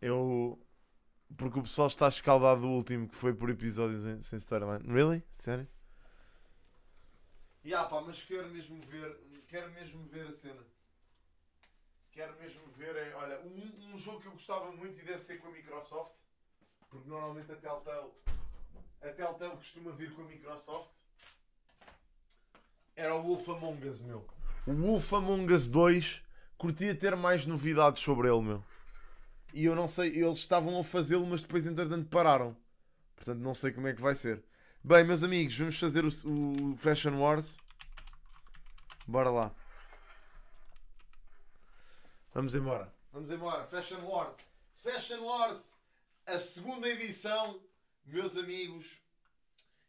Eu. Porque o pessoal está escaldado do último que foi por episódios sem storyline. É? Really? Sério? Ya, yeah, pá, mas quero mesmo ver. Quero mesmo ver a cena. Quero mesmo ver. É, olha, um, um jogo que eu gostava muito e deve ser com a Microsoft. Porque normalmente a Telltale. A Telltale costuma vir com a Microsoft. Era o Wolf Among Us, meu. O Wolf Among Us 2. Curtia ter mais novidades sobre ele, meu e eu não sei, eles estavam a fazê-lo, mas depois entretanto pararam. Portanto, não sei como é que vai ser. Bem, meus amigos, vamos fazer o, o Fashion Wars. Bora lá. Vamos embora. Vamos embora. Fashion Wars. Fashion Wars, a segunda edição, meus amigos.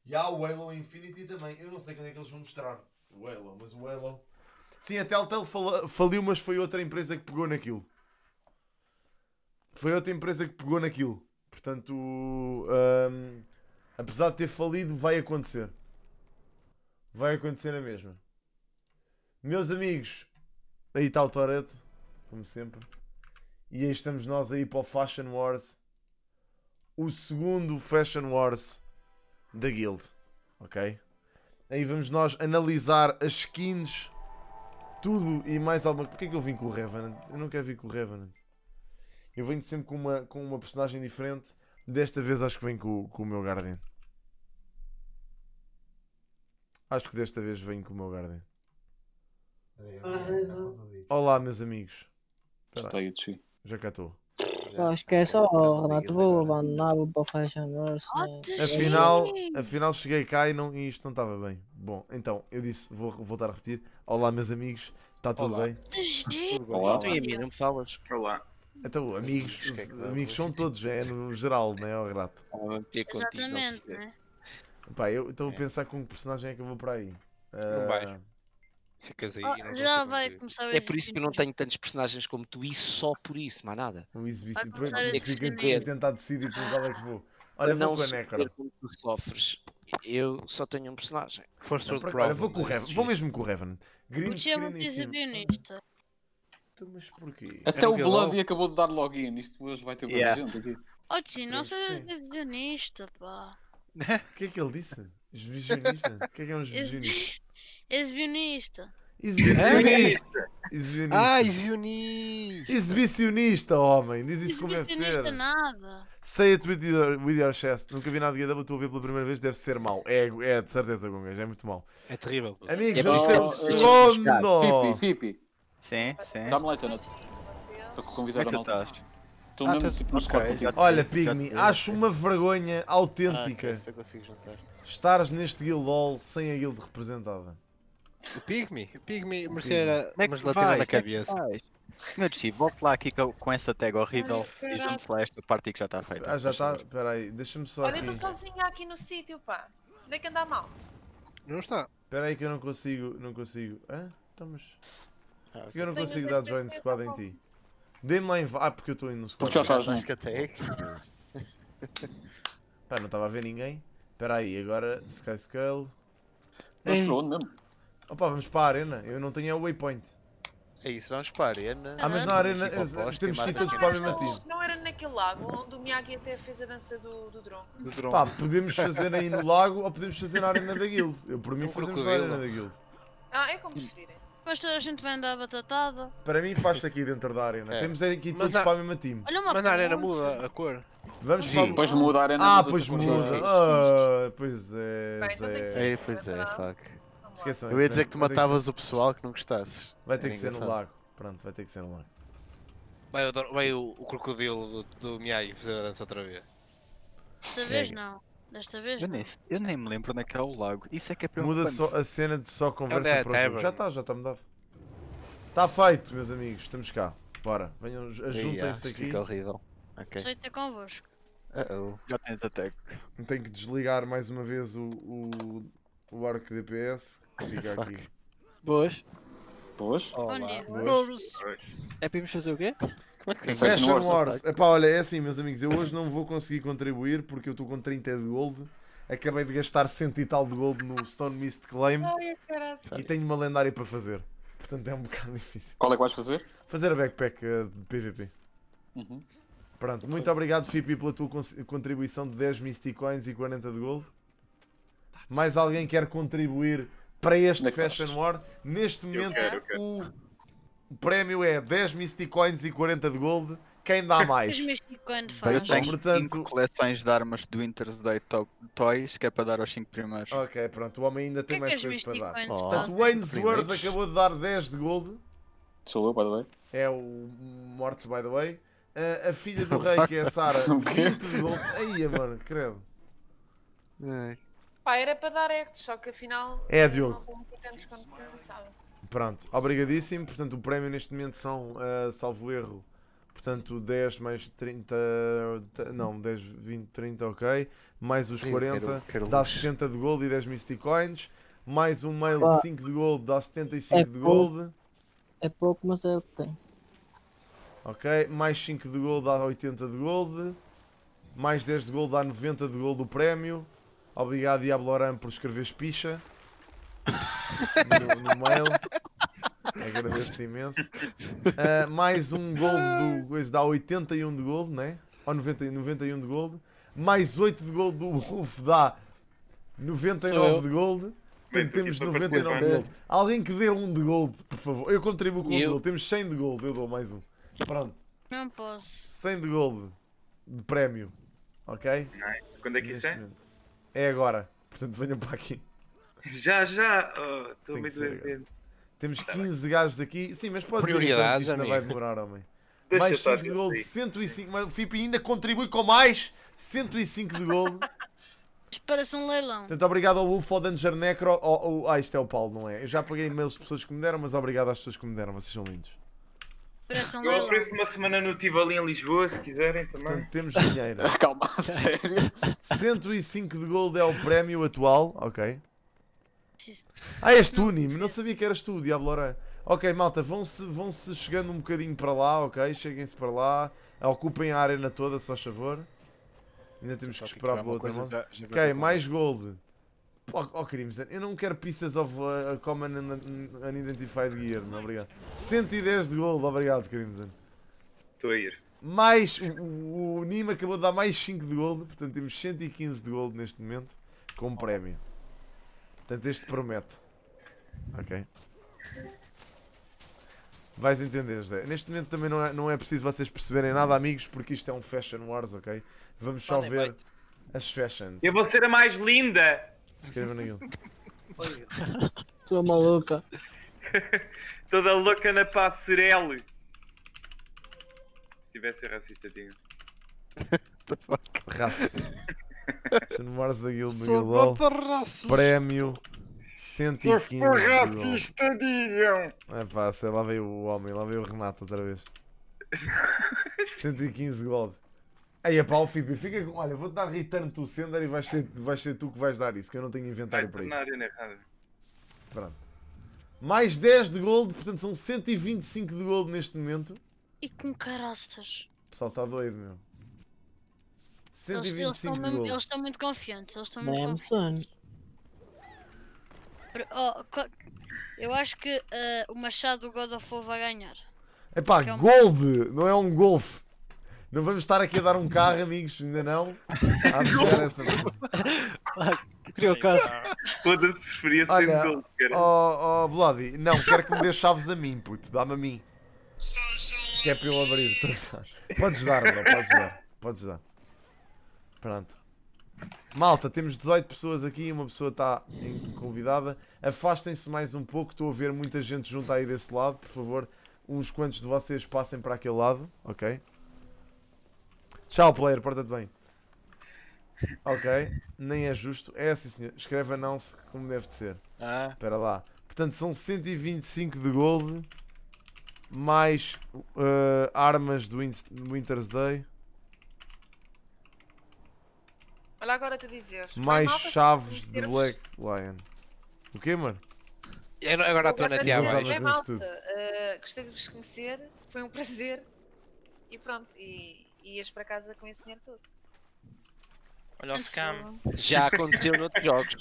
E há o Halo Infinity também. Eu não sei quando é que eles vão mostrar o Halo, mas o Halo. Sim, a Telltale faliu, mas foi outra empresa que pegou naquilo foi outra empresa que pegou naquilo. Portanto, um, apesar de ter falido, vai acontecer. Vai acontecer a mesma. Meus amigos, aí está o Toreto, como sempre. E aí estamos nós aí para o Fashion Wars. O segundo Fashion Wars da Guild. Ok? Aí vamos nós analisar as skins, tudo e mais alguma coisa. Porquê é que eu vim com o Revenant? Eu não quero vir com o Revenant. Eu venho sempre com uma, com uma personagem diferente. Desta vez acho que venho com, com o meu Guardian. Acho que desta vez venho com o meu Guardian. Olá, meus amigos. Já está aí o Tchi. Já cá estou. Acho que é só, Renato. Vou abandonar, o Fashion né? oh, Afinal, afinal, cheguei cá e, não, e isto não estava bem. Bom, então, eu disse, vou voltar a repetir. Olá, meus amigos. Está tudo Olá. bem? Olá. Olá. Então é não me falas. Olá. Então, amigos, é amigos são todos, é no geral, né, não é, o grato? Exatamente, né? Pá, eu estou a é. pensar com que personagem é que eu vou para aí. Não ah, vai. Ficas aí. Oh, já vai fazer. começar a É por isso que eu não tenho tantos personagens como tu, e só por isso, mais nada. Um exibici. Depois é que fico a tentar decidir por qual é que vou. Olha, não vou com a Necro. Tu sofres. Eu só tenho um personagem. Força não, Olha, vou com o Revan. Vou mesmo com o Revan. Green Porque eu vou ser nisto mas porquê? Até o Bloody acabou de dar login. Isto hoje vai ter muita Yeah. gente aqui. Oh, Tim, não é, sejas divisionista, pá. O que é que ele disse? Exibicionista? O que é que é um exibicionista? Ex- Exibionista. Exibicionista! Exibicionista! Ai, Exibicionista, homem! Diz isso como deve é ser! Exibionista nada. Say it with your, with your chest. Nunca vi nada de GW, estou a pela primeira vez, deve ser mau. É, é de certeza, Gongas, é muito mau. É terrível. Amigos, É vamos é tipo segundo! Fipi, Fipi. Sim, sim. Dá-me lá, Tonut. Para convidar a malta. Estou ah, mesmo tá, tipo no squad okay, contigo. Olha, Pigme, acho uma vergonha autêntica ah, estares neste guild all sem a guild representada. O Pigme? O Pigme merecia umas gelatina na cabeça. Senhor Chief, vou falar aqui com, essa tag horrível Ai, e junto lá esta parte que já está feita. Ah, já está? Espera aí, deixa-me só Olha, aqui. Olha, estou sozinha aqui no sítio, pá. Onde é que anda mal? Não está. Espera aí que eu não consigo, não consigo. Hã? Estamos... Então, ah, eu não Tenho consigo dar join squad em ti. Dê-me lá em. Ah, porque eu estou indo no squad. Porque já estás no Skatec. Pá, não estava a ver ninguém. Espera aí, agora Sky Scale. Mas para onde mesmo? Opa, vamos para a arena. Eu não tenho a é waypoint. É isso, vamos para a arena. Ah, ah mas na arena eh, temos que ir todos para a mesma time. Não era naquele lago onde o Miyagi até fez a dança do, do Do Pá, podemos fazer aí no lago ou podemos fazer na arena da guild. Eu por mim fazemos na arena da guild. Ah, é como preferirem depois toda a gente vai andar batatada. Para mim faz-se aqui dentro da arena. É. Temos aqui todos na... para a time. Olha uma Mas na arena muda a cor. Vamos Sim, para... depois muda a arena. Ah, pois muda. Ah, pois é. Bem, então é. pois é, fuck. Esqueçam, Eu ia dizer né? que tu matavas ser... o pessoal que não gostasses. Vai ter que é ser no lago. Pronto, vai ter que ser no lago. Vai, vai o, o crocodilo do, do Miyagi fazer a dança outra vez. Outra vez não. Desta vez? Eu nem, eu nem me lembro onde é que é o lago. Isso é que é Muda só a cena de só conversa é, para é, é, Já está, já está mudado. Está feito, meus amigos. Estamos cá. Bora, venham, ajuntem-se ah, aqui. Fica horrível. Okay. Aceita convosco. Uh -oh. Já tens attack. Tenho que desligar mais uma vez o, o, o arco DPS que fica aqui. Boas. Boas. Olá. Bom dia. Boas. Boas. É para irmos fazer o quê? Como é que Fashion Wars. Wars. Epá, olha, é assim, meus amigos, eu hoje não vou conseguir contribuir porque eu estou com 30 de gold. Acabei de gastar 100 e tal de gold no Stone Mist Claim Ai, e tenho uma lendária para fazer. Portanto, é um bocado difícil. Qual é que vais fazer? Fazer a backpack uh, de PVP. Uhum. Pronto, muito obrigado, Fipi, pela tua contribuição de 10 Misty Coins e 40 de gold. Mais alguém quer contribuir para este Fashion Wars? Neste momento, eu quero, eu quero. o o prémio é 10 Mystic Coins e 40 de gold. Quem dá mais? Eu tenho portanto... cinco coleções de armas do Intersday to Toys que é para dar aos 5 primeiros. Ok, pronto, o homem ainda tem é que mais é coisas para dar. Oh. Portanto, Wayne's World acabou de dar 10 de gold. Sou eu, by the way. É o morto, by the way. Uh, a filha do rei, que é a Sara, 20 de gold. Aí, mano, credo. Pá, era para dar act, só que afinal. É, Diogo. Não, não, não, não, não, Pronto, obrigadíssimo. Portanto, o prémio neste momento são, uh, salvo erro, portanto 10 mais 30, não, 10, 20, 30, ok. Mais os 40, dá 60 de gold e 10 Misty Coins. Mais um mail de 5 ah. de gold, dá 75 é de gold. É pouco, mas é o que tem. Ok, mais 5 de gold dá 80 de gold. Mais 10 de gold dá 90 de gold o prémio. Obrigado, Diablo Aram, por escreveres picha no, no mail. Agradeço-te imenso. Uh, mais um gol do. Hoje dá 81 de gol, né? Ou 90, 91 de gol. Mais 8 de gol do Wolf dá 99 de gol. temos 99 de gold. Alguém que dê um de gold, por favor. Eu contribuo com um gold. Temos 100 de gold. Eu dou mais um. Pronto. Não posso. 100 de gold de prémio. Ok? Nice. Quando é que Neste isso é? É agora. Portanto, venham para aqui. Já, já. Oh, estou oh, meio doente. Temos 15 gajos aqui. Sim, mas pode ser dizer então, isto ainda vai demorar, homem. Deixa mais 5 de gol, 105. Mas o Fipe ainda contribui com mais 105 de gol. Parece um leilão. Portanto, obrigado ao Wolf, ao Danger Necro. Ao, ao, ah, isto é o Paulo, não é? Eu já paguei e-mails de pessoas que me deram, mas obrigado às pessoas que me deram. Vocês são lindos. um leilão. Eu ofereço uma semana no Tivoli em Lisboa, se quiserem também. Portanto, temos dinheiro. Calma, sério. 105 de gol é o prémio atual, ok. Ah, és tu, Nimo. Não é. sabia que eras tu, Diablo Aranha. Ok, malta, vão-se vão -se chegando um bocadinho para lá, ok? Cheguem-se para lá. Ocupem a arena toda, só faz favor. Ainda temos que esperar pela outra mão. Ok, mais gold. Oh, oh Crimson, eu não quero pieces of uh, common and unidentified gear, não obrigado. 110 de gold, obrigado Crimson. Estou a ir. Mais, o, o Nima acabou de dar mais 5 de gold, portanto temos 115 de gold neste momento, com prémio. Portanto, este promete. Ok. Vais entender, Zé. Neste momento também não é, não é preciso vocês perceberem nada, amigos, porque isto é um Fashion Wars, ok? Vamos só ver as fashions. Eu vou ser a mais linda! Escreva na guilda. Estou maluca. Toda louca na passerelle Se tivesse racista, tinha. Racista. Chano Mars da Guilda do Prémio 115. Se for racista, digam. É fácil, lá veio o homem, lá veio o Renato outra vez. 115 gold. Aí, é pá, o Fipe fica com. Olha, vou-te dar return to sender e vais ser, vais ser tu que vais dar isso, que eu não tenho inventário para isso. Pronto. Mais 10 de gold, portanto são 125 de gold neste momento. E com caraças. O pessoal está doido, meu. 125 eles, eles, estão muito confiantes, eles estão muito é confiantes. Oh, eu acho que uh, o Machado do God of War vai ganhar. Epá, é um... Gold! Não é um Golf! Não vamos estar aqui a dar um carro, amigos, ainda não. Há de chegar essa Eu queria o carro. Ah, foda-se, preferia ser Olha, Gold, cara. Oh, oh, Bloody, não, quero que me dê chaves a mim, puto, dá-me a mim. Que é para eu abrir, Podes dar, bro, podes dar, podes dar. Pronto. Malta, temos 18 pessoas aqui, e uma pessoa está convidada. Afastem-se mais um pouco, estou a ver muita gente junto aí desse lado. Por favor, uns quantos de vocês passem para aquele lado, ok? Tchau, player, porta-te bem. Ok, nem é justo. É assim, senhor. Escreve anão-se como deve de ser. Ah. Espera lá. Portanto, são 125 de gold, mais uh, armas do Winters Day. Olha agora tu dizes. Mais chaves de Black Lion. O quê, mano? Eu, agora estou na diabo. É malta, uh, gostei de vos conhecer, foi um prazer. E pronto, e, ias para casa com esse dinheiro todo. Olha o scam. Já aconteceu noutros jogos.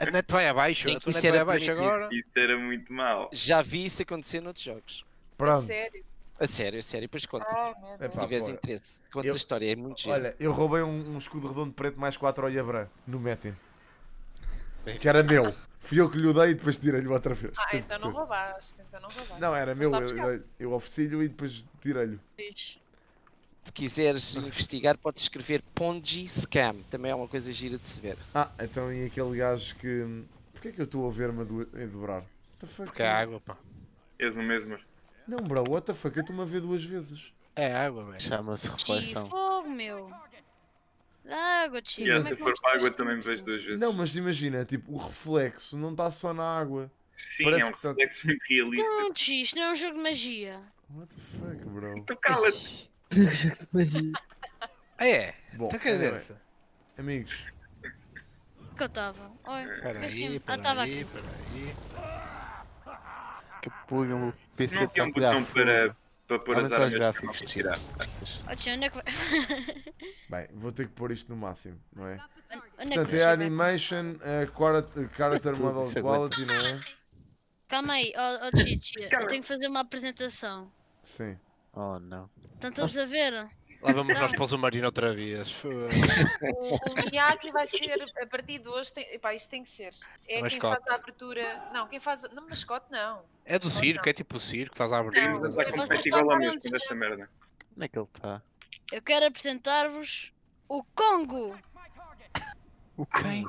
A net vai abaixo, a net vai abaixo agora. Isso era muito mal. Já vi isso acontecer noutros jogos. Pronto. É sério? A sério, a sério, depois conta te se tiveres interesse, conta eu, a história, é muito giro. Olha, eu roubei um, um escudo redondo preto mais 4 olhabrã no Metin. Que era meu. Fui eu que lhe dei e depois tirei-lhe outra vez. Ah, então não roubaste, então não roubaste. Não, era meu, eu, eu, eu ofereci-lhe e depois tirei-lhe. Se quiseres investigar, podes escrever Ponji Scam, também é uma coisa gira de se ver. Ah, então e aquele gajo que. Porquê é que eu estou a ver-me a dobrar? Porque é água, pá. És o mesmo. Não, bro, what the fuck? Eu estou-me a ver duas vezes. É água, velho. Chama-se reflexão. Chi, fogo, meu. Água, Chi. Yeah, se for para água também me vejo duas vezes. Não, mas imagina, tipo, o reflexo não está só na água. Sim, Parece é um que tá- reflexo tá... muito realista. Não, Chi, isto não é um jogo de magia. What the fuck, bro? Tu então cala-te. É um jogo de magia. ah, é? Bom, tá anyway. Amigos. O Que eu estava. Oi. Peraí, peraí, peraí. Que pulga, PC não tem um botão para, para pôr as armas gráficos que tirar. Onde é que vai? Bem, vou ter que pôr isto no máximo, não é? é Portanto, é a animation, a character model é quality, não é? Calma aí, oh, oh Chichi, eu tenho que fazer uma apresentação. Sim. Oh não. Estão todos a ver? Lá vamos nós para o Zumarino outra vez. O, o Miyagi vai ser, a partir de hoje, tem, pá, isto tem que ser. É, é quem faz a abertura. Não, quem faz. Não, mascote não. É do mascote, circo, não. é tipo o circo, que faz a abertura. Não, igual merda. Onde é que ele está? Eu quero apresentar-vos o Congo! O quem?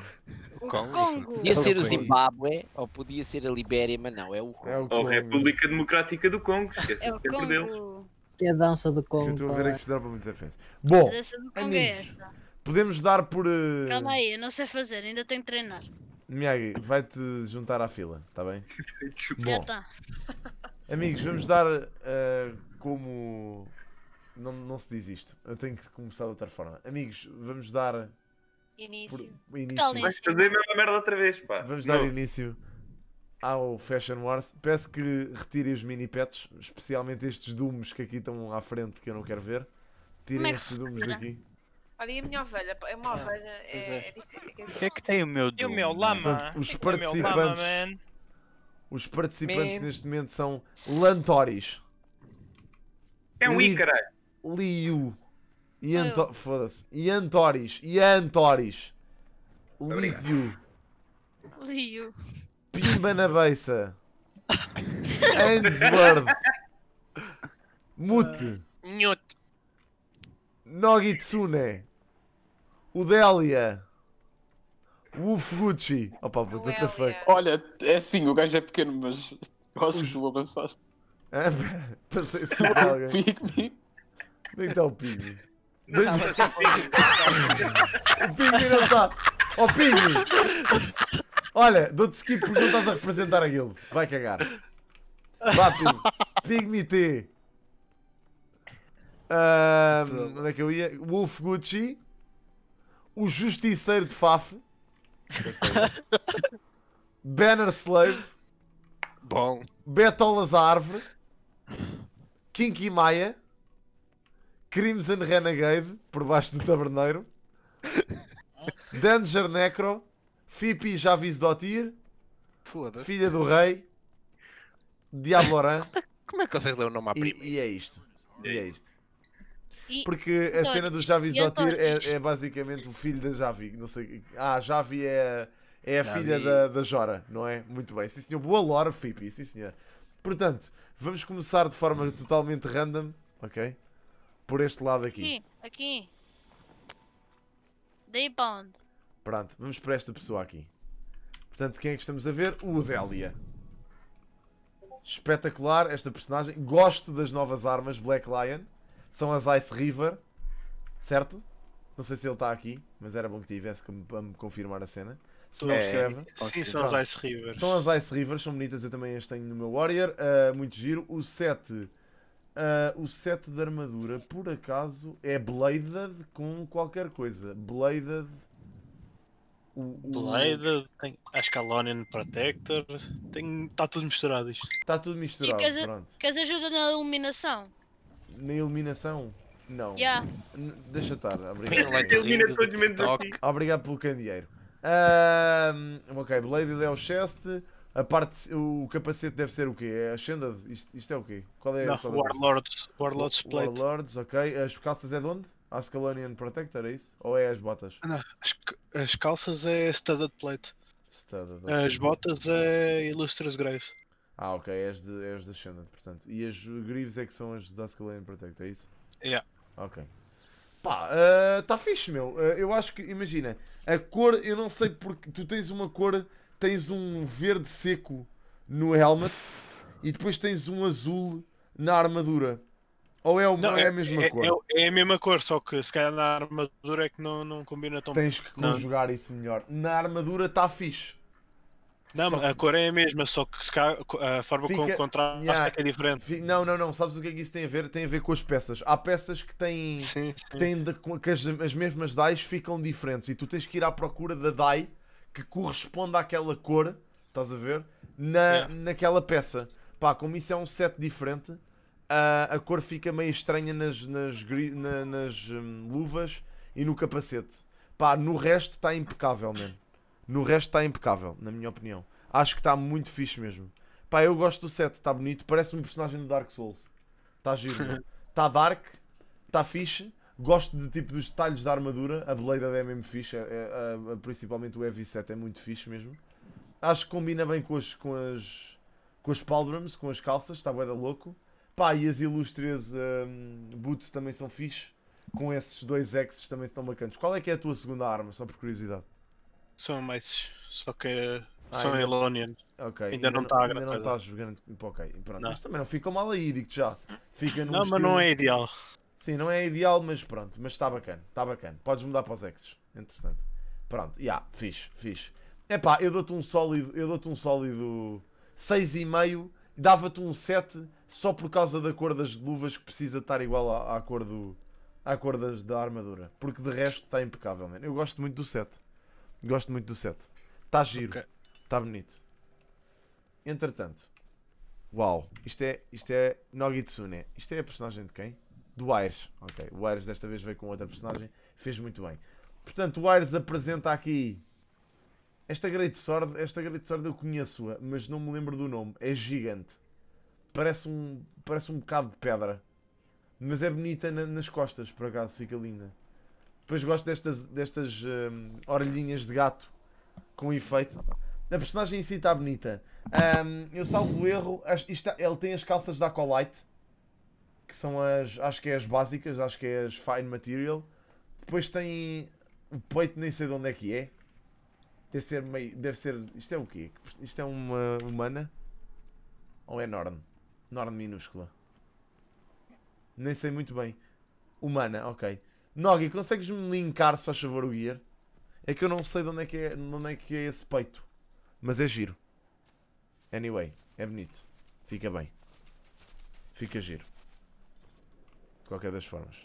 O Congo. Congo. Podia ser o Zimbábue ou podia ser a Libéria, mas não, é o Congo. É, o Congo. Ou República Democrática do Congo, esquece é sempre Congo. deles é a dança do Congo. Eu estou a ver aqui se isto dava muitos afins. Bom, a dança do Congo é esta. podemos dar por. Uh... Calma aí, eu não sei fazer, ainda tenho que treinar. Miyagi, vai-te juntar à fila, está bem? Bom. Já está. Amigos, vamos dar uh, como. Não, não se diz isto. Eu tenho que começar de outra forma. Amigos, vamos dar. Início. Por... início. Vais fazer a mesma merda outra vez, pá. Vamos não. dar início ao Fashion Wars. Peço que retirem os mini pets, especialmente estes dumos que aqui estão à frente que eu não quero ver. Tirem Mas estes dumos daqui. Olha, e a minha ovelha? É uma ah, ovelha. É, é. É, é. O que é que tem o meu doom? E o meu lama? Portanto, os participantes. os participantes man. neste momento são Lantoris. É um Ícara. Liu. E Anto... Foda-se. E Antoris. E Antoris. Liu. Liu. Pimba na beiça. Ainsworth. Mute. Nhute. Nogitsune. Udélia. Wolf Gucci. Opa, what the fuck. Olha, é assim, o gajo é pequeno, mas gosto que tu avançaste. É Passei-se por alguém. Pigme. Nem está o Pigme. Não, não, não, o Pigme não está. Ó oh, Pigme! Olha, dou-te skip porque não estás a representar a guild. Vai cagar. Vá, Pigme T. Um, onde é que eu ia? Wolf Gucci. O Justiceiro de Faf. Banner Slave. Bom. Betolas Árvore. Kinky Maia. Crimson Renegade. Por baixo do taberneiro. Danger Necro. Fipi Javis Dotir, Filha do Rei, Diabloran. Como é que vocês leram o nome à prima? E, e é isto. E é, é isto. Porque a então, cena do Javis então Dotir é, é, basicamente o filho da Javi. Não sei, ah, Javi é, é a Javi. filha da, da Jora, não é? Muito bem. Sim, senhor. Boa lore, Fipi. Sim, senhor. Portanto, vamos começar de forma totalmente random, ok? Por este lado aqui. Aqui, aqui. Daí Pronto, vamos para esta pessoa aqui. Portanto, quem é que estamos a ver? O Delia. Espetacular esta personagem. Gosto das novas armas Black Lion. São as Ice River. Certo? Não sei se ele está aqui, mas era bom que tivesse para me confirmar a cena. Se não é, escreve. Sim, são as Ice Rivers. São as Ice Rivers, são bonitas. Eu também as tenho no meu Warrior. Uh, muito giro. O 7. Uh, ah, o 7 de armadura, por acaso, é bladed com qualquer coisa. Bladed o, o... Blade, tem Ascalonian Protector, tem... está tudo misturado isto. Está tudo misturado, queres, pronto. Queres ajuda na iluminação? Na iluminação? Não. Yeah. Deixa estar, obrigado. Até menos a Obrigado pelo candeeiro. Um, ok, Blade é o chest. A parte, o capacete deve ser o quê? É Shenda? Isto, isto é o quê? Qual é, Não, qual é Warlords, Warlords Plate. Warlords, ok. As calças é de onde? Ascalonian Protector, é isso? Ou é as botas? Ah, não, as, calças é Studded Plate. Studded. As botas é Illustrious Graves. Ah, ok, és de, és de Ascendant, portanto. E as Greaves é que são as da Ascalonian Protector, é isso? É. Yeah. Ok. Pá, está eh, uh, fixe, meu. Uh, eu acho que, imagina, a cor, eu não sei porque. Tu tens uma cor, tens um verde seco no helmet e depois tens um azul na armadura. Ou é, o, não, é, é a mesma é, cor? É, é, a mesma cor, só que se calhar na armadura é que não, não combina tão bem. Tens que conjugar não. isso melhor. Na armadura está fixe. Não, que... a cor é a mesma, só que se a forma Fica... como contrasta yeah. é diferente. Não, não, não. Sabes o que é que isso tem a ver? Tem a ver com as peças. Há peças que têm, sim, sim. Que, têm de... que as, as mesmas dais ficam diferentes e tu tens que ir à procura da dai que corresponde àquela cor, estás a ver? Na, yeah. Naquela peça. Pá, como isso é um set diferente a, ah, a cor fica meio estranha nas, nas, na, nas hum, luvas e no capacete. Pá, no resto está impecável, mesmo. No resto está impecável, na minha opinião. Acho que está muito fixe mesmo. Pá, eu gosto do set, está bonito. Parece um personagem do Dark Souls. Está giro. Está dark, está fixe. Gosto de tipo dos detalhes da armadura. A Blade é mesmo fixe. É, é, é, principalmente o Heavy Set é muito fixe mesmo. Acho que combina bem com as, com as, com as paldrums, com as calças. Está boeda da louco. Pá, e as ilustres um, boots também são fixe. Com esses dois exes também estão bacanas. Qual é que é a tua segunda arma, só por curiosidade? São mais. Só que ah, são ainda... Elonian. Ainda, ainda, não está Ainda não está jogando. Ok, pronto. Não. Mas também não fica mal aí, digo já. Fica não, estilo... mas não é ideal. Sim, não é ideal, mas pronto. Mas está bacana, está bacana. Podes mudar para os exes, entretanto. Pronto, já, yeah, fixe, fixe. Epá, eu dou-te um sólido, eu dou-te um sólido 6,5 dava-te um 7 só por causa da cor das luvas que precisa estar igual à, à cor do à cor das, da armadura, porque de resto está impecável, man. Eu gosto muito do 7. Gosto muito do 7. Está giro. Está okay. Tá bonito. Entretanto, uau, isto é, isto é Nogitsune. Isto é a personagem de quem? Do Ayres, Ok, o Ayres desta vez veio com outra personagem, fez muito bem. Portanto, o Ayres apresenta aqui esta Great Sword, esta Great Sword eu conheço-a, mas não me lembro do nome. É gigante. Parece um, parece um bocado de pedra. Mas é bonita na, nas costas, por acaso, fica linda. Depois gosto destas, destas um, orelhinhas de gato com efeito. A personagem em si está bonita. Um, eu salvo erro, isto, é, ele tem as calças da Acolyte, que são as, acho que é as básicas, acho que é as Fine Material. Depois tem o peito, nem sei de onde é que é. Deve ser meio. Deve ser. Isto é o quê? Isto é uma humana? Ou é Norn? Norn minúscula. Nem sei muito bem. Humana, ok. Nogi, consegues-me linkar, se faz favor, o gear? É que eu não sei de onde é que é, onde é, que é esse peito. Mas é giro. Anyway, é bonito. Fica bem. Fica giro. De qualquer das formas.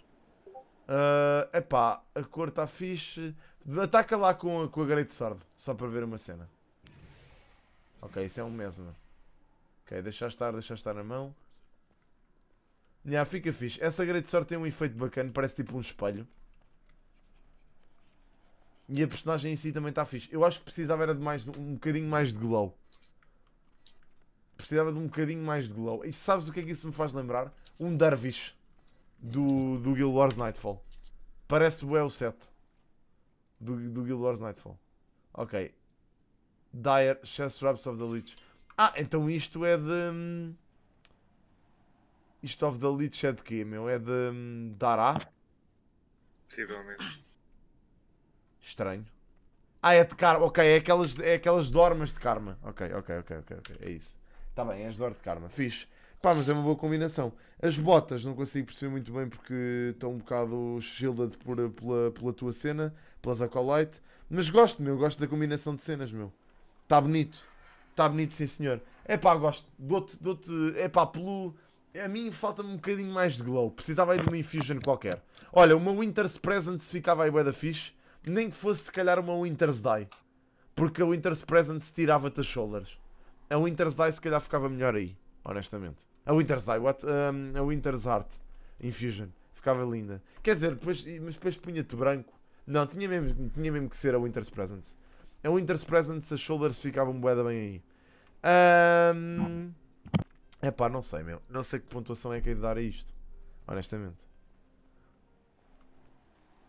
Uh, epá, a cor está fixe. Ataca lá com, a, com a Great Sword, só para ver uma cena. Ok, isso é um mesmo. Ok, deixa estar, deixa estar na mão. Yeah, fica fixe. Essa Great Sword tem um efeito bacana, parece tipo um espelho. E a personagem em si também está fixe. Eu acho que precisava era de mais um bocadinho mais de glow. Precisava de um bocadinho mais de glow. E sabes o que é que isso me faz lembrar? Um dervish do, do Guild Wars Nightfall. Parece o o 7 do, do Guild Wars Nightfall. Ok. Dire Chess Raps of the Lich. Ah, então isto é de. Hum, isto of the Lich é de quê, meu? É de. Hum, Dará? Possivelmente. Estranho. Ah, é de karma. Ok, é aquelas, é aquelas dormas de karma. Ok, ok, ok, ok, É isso. Tá bem, é as dor de karma. Fixe. Pá, mas é uma boa combinação. As botas não consigo perceber muito bem porque estão um bocado shielded por, pela, pela tua cena, pelas Acolyte. Mas gosto, meu, gosto da combinação de cenas, meu. Está bonito. Está bonito, sim senhor. É pá, gosto. Dou-te, dou-te. É pá, pelo. A mim falta-me um bocadinho mais de glow. Precisava aí de uma infusion qualquer. Olha, uma Winter's Present se ficava aí bué da fixe. Nem que fosse se calhar uma Winter's Die. Porque a Winter's Present se tirava-te as shoulders. A Winter's Die se calhar ficava melhor aí, honestamente. A Winter's Eye, what? Um, a Winter's Art Infusion. Ficava linda. Quer dizer, depois, mas depois punha-te branco. Não, tinha mesmo, tinha mesmo que ser a Winter's Presence. A Winter's Presence, as shoulders ficavam boeda bem aí. Um... Epá, não sei, meu. Não sei que pontuação é que é de dar a isto. Honestamente.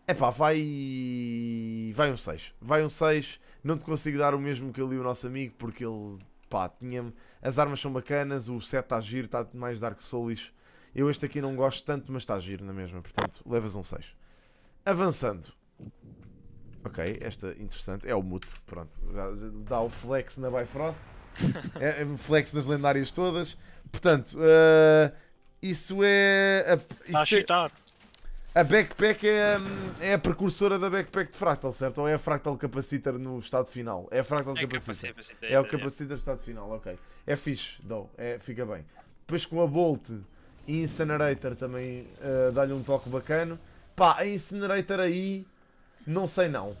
Epá, vai... Vai um 6. Vai um 6. Não te consigo dar o mesmo que ali o nosso amigo, porque ele pá, tinha as armas são bacanas, o set está giro, está mais Dark Souls. Eu este aqui não gosto tanto, mas está giro na mesma, portanto, levas um 6. Avançando. Ok, esta interessante, é o mute, pronto, dá o flex na Bifrost, é, é flex nas lendárias todas, portanto, uh, isso é... A, tá isso a é... A backpack é, é a precursora da backpack de Fractal, certo? Ou é a Fractal Capacitor no estado final? É a Fractal é Capacitor. capacitor é o é, é. Capacitor no estado final, ok. É fixe, dou, é, fica bem. Depois com a Bolt e Incinerator também uh, dá-lhe um toque bacana. Pá, a Incinerator aí, não sei não.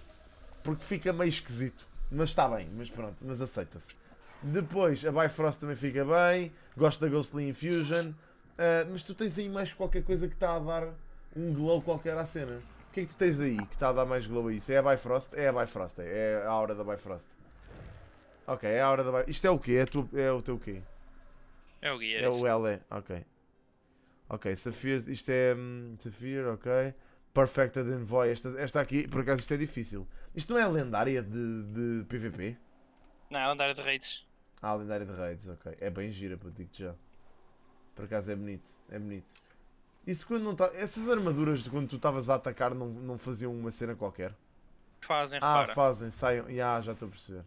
Porque fica meio esquisito. Mas está bem, mas pronto, mas aceita-se. Depois, a Bifrost também fica bem. Gosto da Ghostly Infusion. Uh, mas tu tens aí mais qualquer coisa que está a dar um glow qualquer à cena. O que é que tu tens aí que está a dar mais glow a isso? É a Bifrost? É a Bifrost, é, é a hora da Bifrost. Ok, é a hora da Bifrost. Isto é o quê? É, tu, é o teu quê? É o guia. É o LE, é. ok. Ok, Saphir, isto é. Um, Saphir, ok. Perfected Envoy, esta, esta aqui, por acaso isto é difícil. Isto não é lendária de, de PVP? Não, é lendária de raids. Ah, lendária de raids, ok. É bem gira, já. Por acaso é bonito, é bonito. Isso quando não tá... Essas armaduras de quando tu estavas a atacar não, não faziam uma cena qualquer? Fazem, Ah, fazem, saem. Ah, já estou a perceber.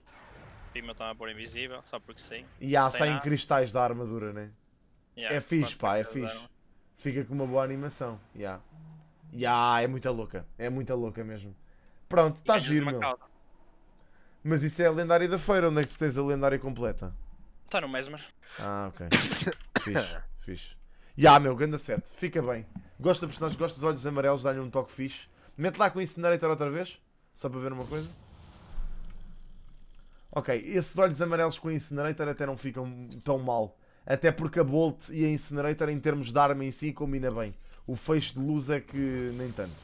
Prima está a pôr invisível, só porque sim. E há, saem nada. cristais da armadura, né? Yeah, é fixe, pá, é fixe. É? Fica com uma boa animação. Yeah. Yeah, é muita louca. É muita louca mesmo. Pronto, está giro, meu. Calda. Mas isso é a lendária da feira. Onde é que tu tens a lendária completa? Está no Mesmer. Ah, ok. fixe, fixe. E ah, meu, ganda set. Fica bem. Gosto da personagem, gosto dos olhos amarelos, dá-lhe um toque fixe. Mete lá com o Incinerator outra vez. Só para ver uma coisa. Ok, esses olhos amarelos com o Incinerator até não ficam tão mal. Até porque a Bolt e a Incinerator, em termos de arma em si, combina bem. O feixe de luz é que nem tanto.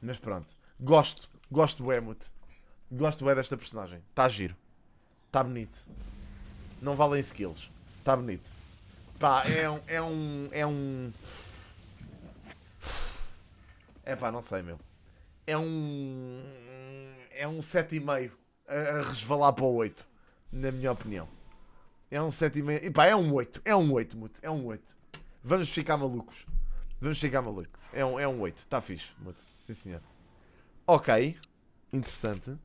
Mas pronto. Gosto. Gosto do Emut. Gosto bem desta personagem. Está giro. Está bonito. Não valem skills. Está bonito. Pá, é um. É um. É um. É pá, não sei, meu. É um. É um 7,5 a, resvalar para o 8, na minha opinião. É um 7,5. E pá, é um 8. É um 8, muito. É um 8. Vamos ficar malucos. Vamos ficar malucos. É um, é um 8. Está fixe, muito. Sim, senhor. Ok. Interessante.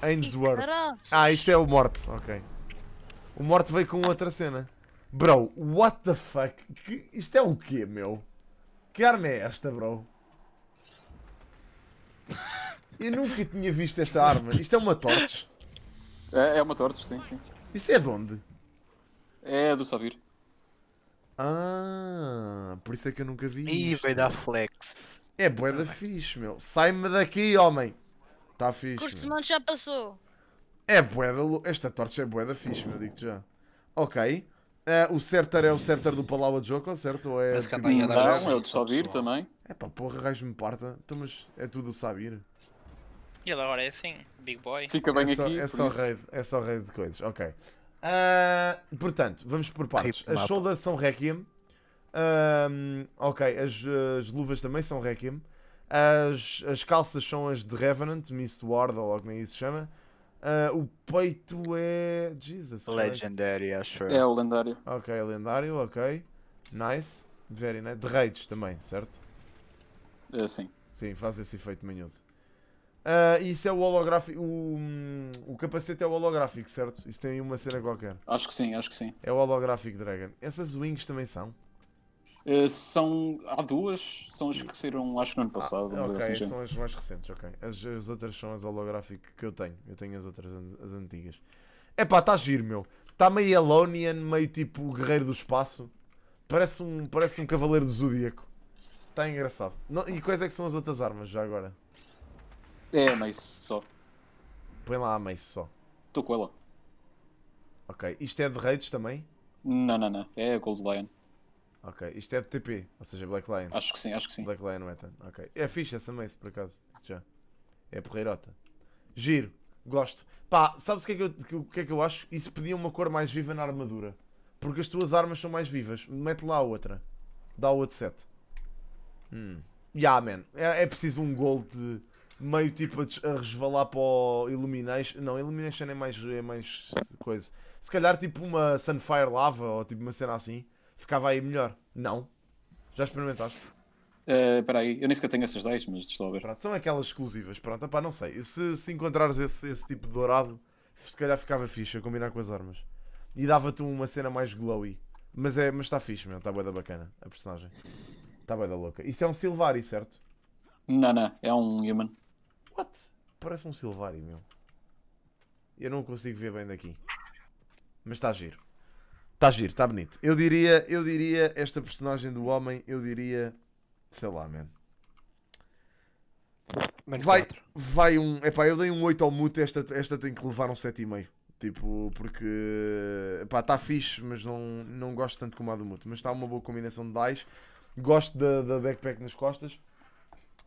Ainsworth. Ah, isto é o morte. Ok. O Morte veio com outra cena. Bro, what the fuck? Que, isto é o quê, meu? Que arma é esta, bro? Eu nunca tinha visto esta arma. Isto é uma torch? É, é uma torch, sim, sim. Isso é de onde? É do Sabir. Ah, por isso é que eu nunca vi Ih, veio vai dar flex. É boeda da fixe, meu. Sai-me daqui, homem. Tá fixe. O curso de mano já passou. É boeda. Esta torcha é boeda fixe, meu, digo-te já. Ok. Uh, o Scepter é o Scepter do Palau de Joko, certo? Ou é Mas tipo... não, não, é o de Sabir também. É pá, porra, raios-me parta. Então, mas é tudo o Sabir. E ele agora é assim, big boy. Fica bem é só, aqui. É só, isso. raid, é só raid de coisas, ok. Uh, portanto, vamos por partes. As shoulders são Requiem. Uh, ok, as, as, luvas também são Requiem. As, as calças são as de Revenant, Mist Ward, ou como é que isso se chama. Uh, o peito é. Jesus. Legendary, acho É o lendário. Ok, lendário, ok. Nice. Very nice. De raids também, certo? É, sim. Sim, faz esse efeito manhoso. Uh, isso é o holográfico. O, o capacete é o holográfico, certo? Isso tem uma cena qualquer. Acho que sim, acho que sim. É o holográfico Dragon. Essas wings também são? Uh, são. Há duas, são as que saíram, acho que no ano ah, passado. Ah, ok, assim, são as mais recentes, ok. As, as outras são as holográficas que eu tenho. Eu tenho as outras, as antigas. É pá, está giro, meu. Está meio Elonian, meio tipo Guerreiro do Espaço. Parece um, parece um Cavaleiro do Zodíaco. Está engraçado. Não, e quais é que são as outras armas, já agora? É a é Mace só. Põe lá a Mace só. Estou com ela. Ok, isto é de raids também? Não, não, não. É a Gold Lion. Ok, isto é de TP, ou seja, Black Lion. Acho que sim, acho que sim. Black Lion Method, ok. É fixe essa mace, por acaso, já. É porreirota. Giro, gosto. Pá, sabes o que, é que eu, o que é que eu acho? Isso pedia uma cor mais viva na armadura. Porque as tuas armas são mais vivas. Mete lá a outra. Dá o outro set. Hum. Yeah, man. É, é preciso um gold de meio tipo a, a resvalar para o Illumination. Não, Illumination é mais, é mais coisa. Se calhar tipo uma Sunfire Lava ou tipo uma cena assim ficava aí melhor. Não. Já experimentaste? Eh, espera uh, aí, eu nem sequer tenho essas 10, mas estou a ver. Pronto, são aquelas exclusivas, pronto, pá, não sei. Se, se encontrares esse, esse tipo de dourado, se calhar ficava fixe a combinar com as armas. E dava-te uma cena mais glowy. Mas é, mas está fixe, meu, está boa da bacana a personagem. Está boa da louca. Isso é um Silvari, certo? Não, não, é um human. What? Parece um Silvari, meu. Eu não consigo ver bem daqui. Mas está giro. Está giro, está bonito. Eu diria, eu diria, esta personagem do homem, eu diria, sei lá, man. vai, vai um. Epá, eu dei um 8 ao mute, esta, esta tem que levar um 7,5. Tipo, porque. Epá, está fixe, mas não, não gosto tanto como a do mute. Mas está uma boa combinação de dice. Gosto da, da backpack nas costas.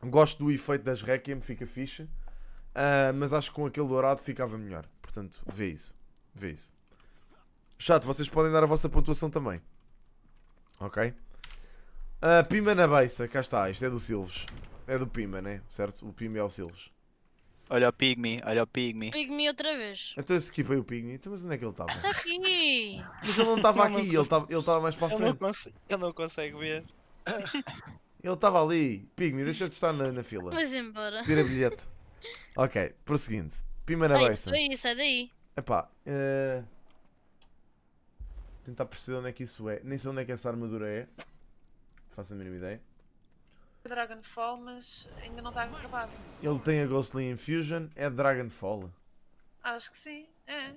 Gosto do efeito das Requiem, fica fixe. Uh, mas acho que com aquele dourado ficava melhor. Portanto, vê isso. Vê isso. Chato, vocês podem dar a vossa pontuação também. Ok? Uh, Pima na beiça, cá está. Isto é do Silves. É do Pima, né? Certo? O Pima é o Silves. Olha o Pigme, olha o Pigme. Pigme outra vez. Então eu skipei o Pigme. Então, mas onde é que ele estava? Aqui! Mas ele não estava aqui, ele estava mais para a frente. Não ele não consegue ver. Ele estava ali. Pigme, deixa te estar na, na fila. Mas embora. Tira bilhete. Ok, prosseguindo. Pima na Ei, beiça. Sai daí, sai daí. Epá, uh tentar perceber onde é que isso é. Nem sei onde é que essa armadura é. Faço a mínima ideia. É Dragonfall, mas ainda não está gravado. Ele tem a Ghostly Infusion, é Dragonfall. Acho que sim, é.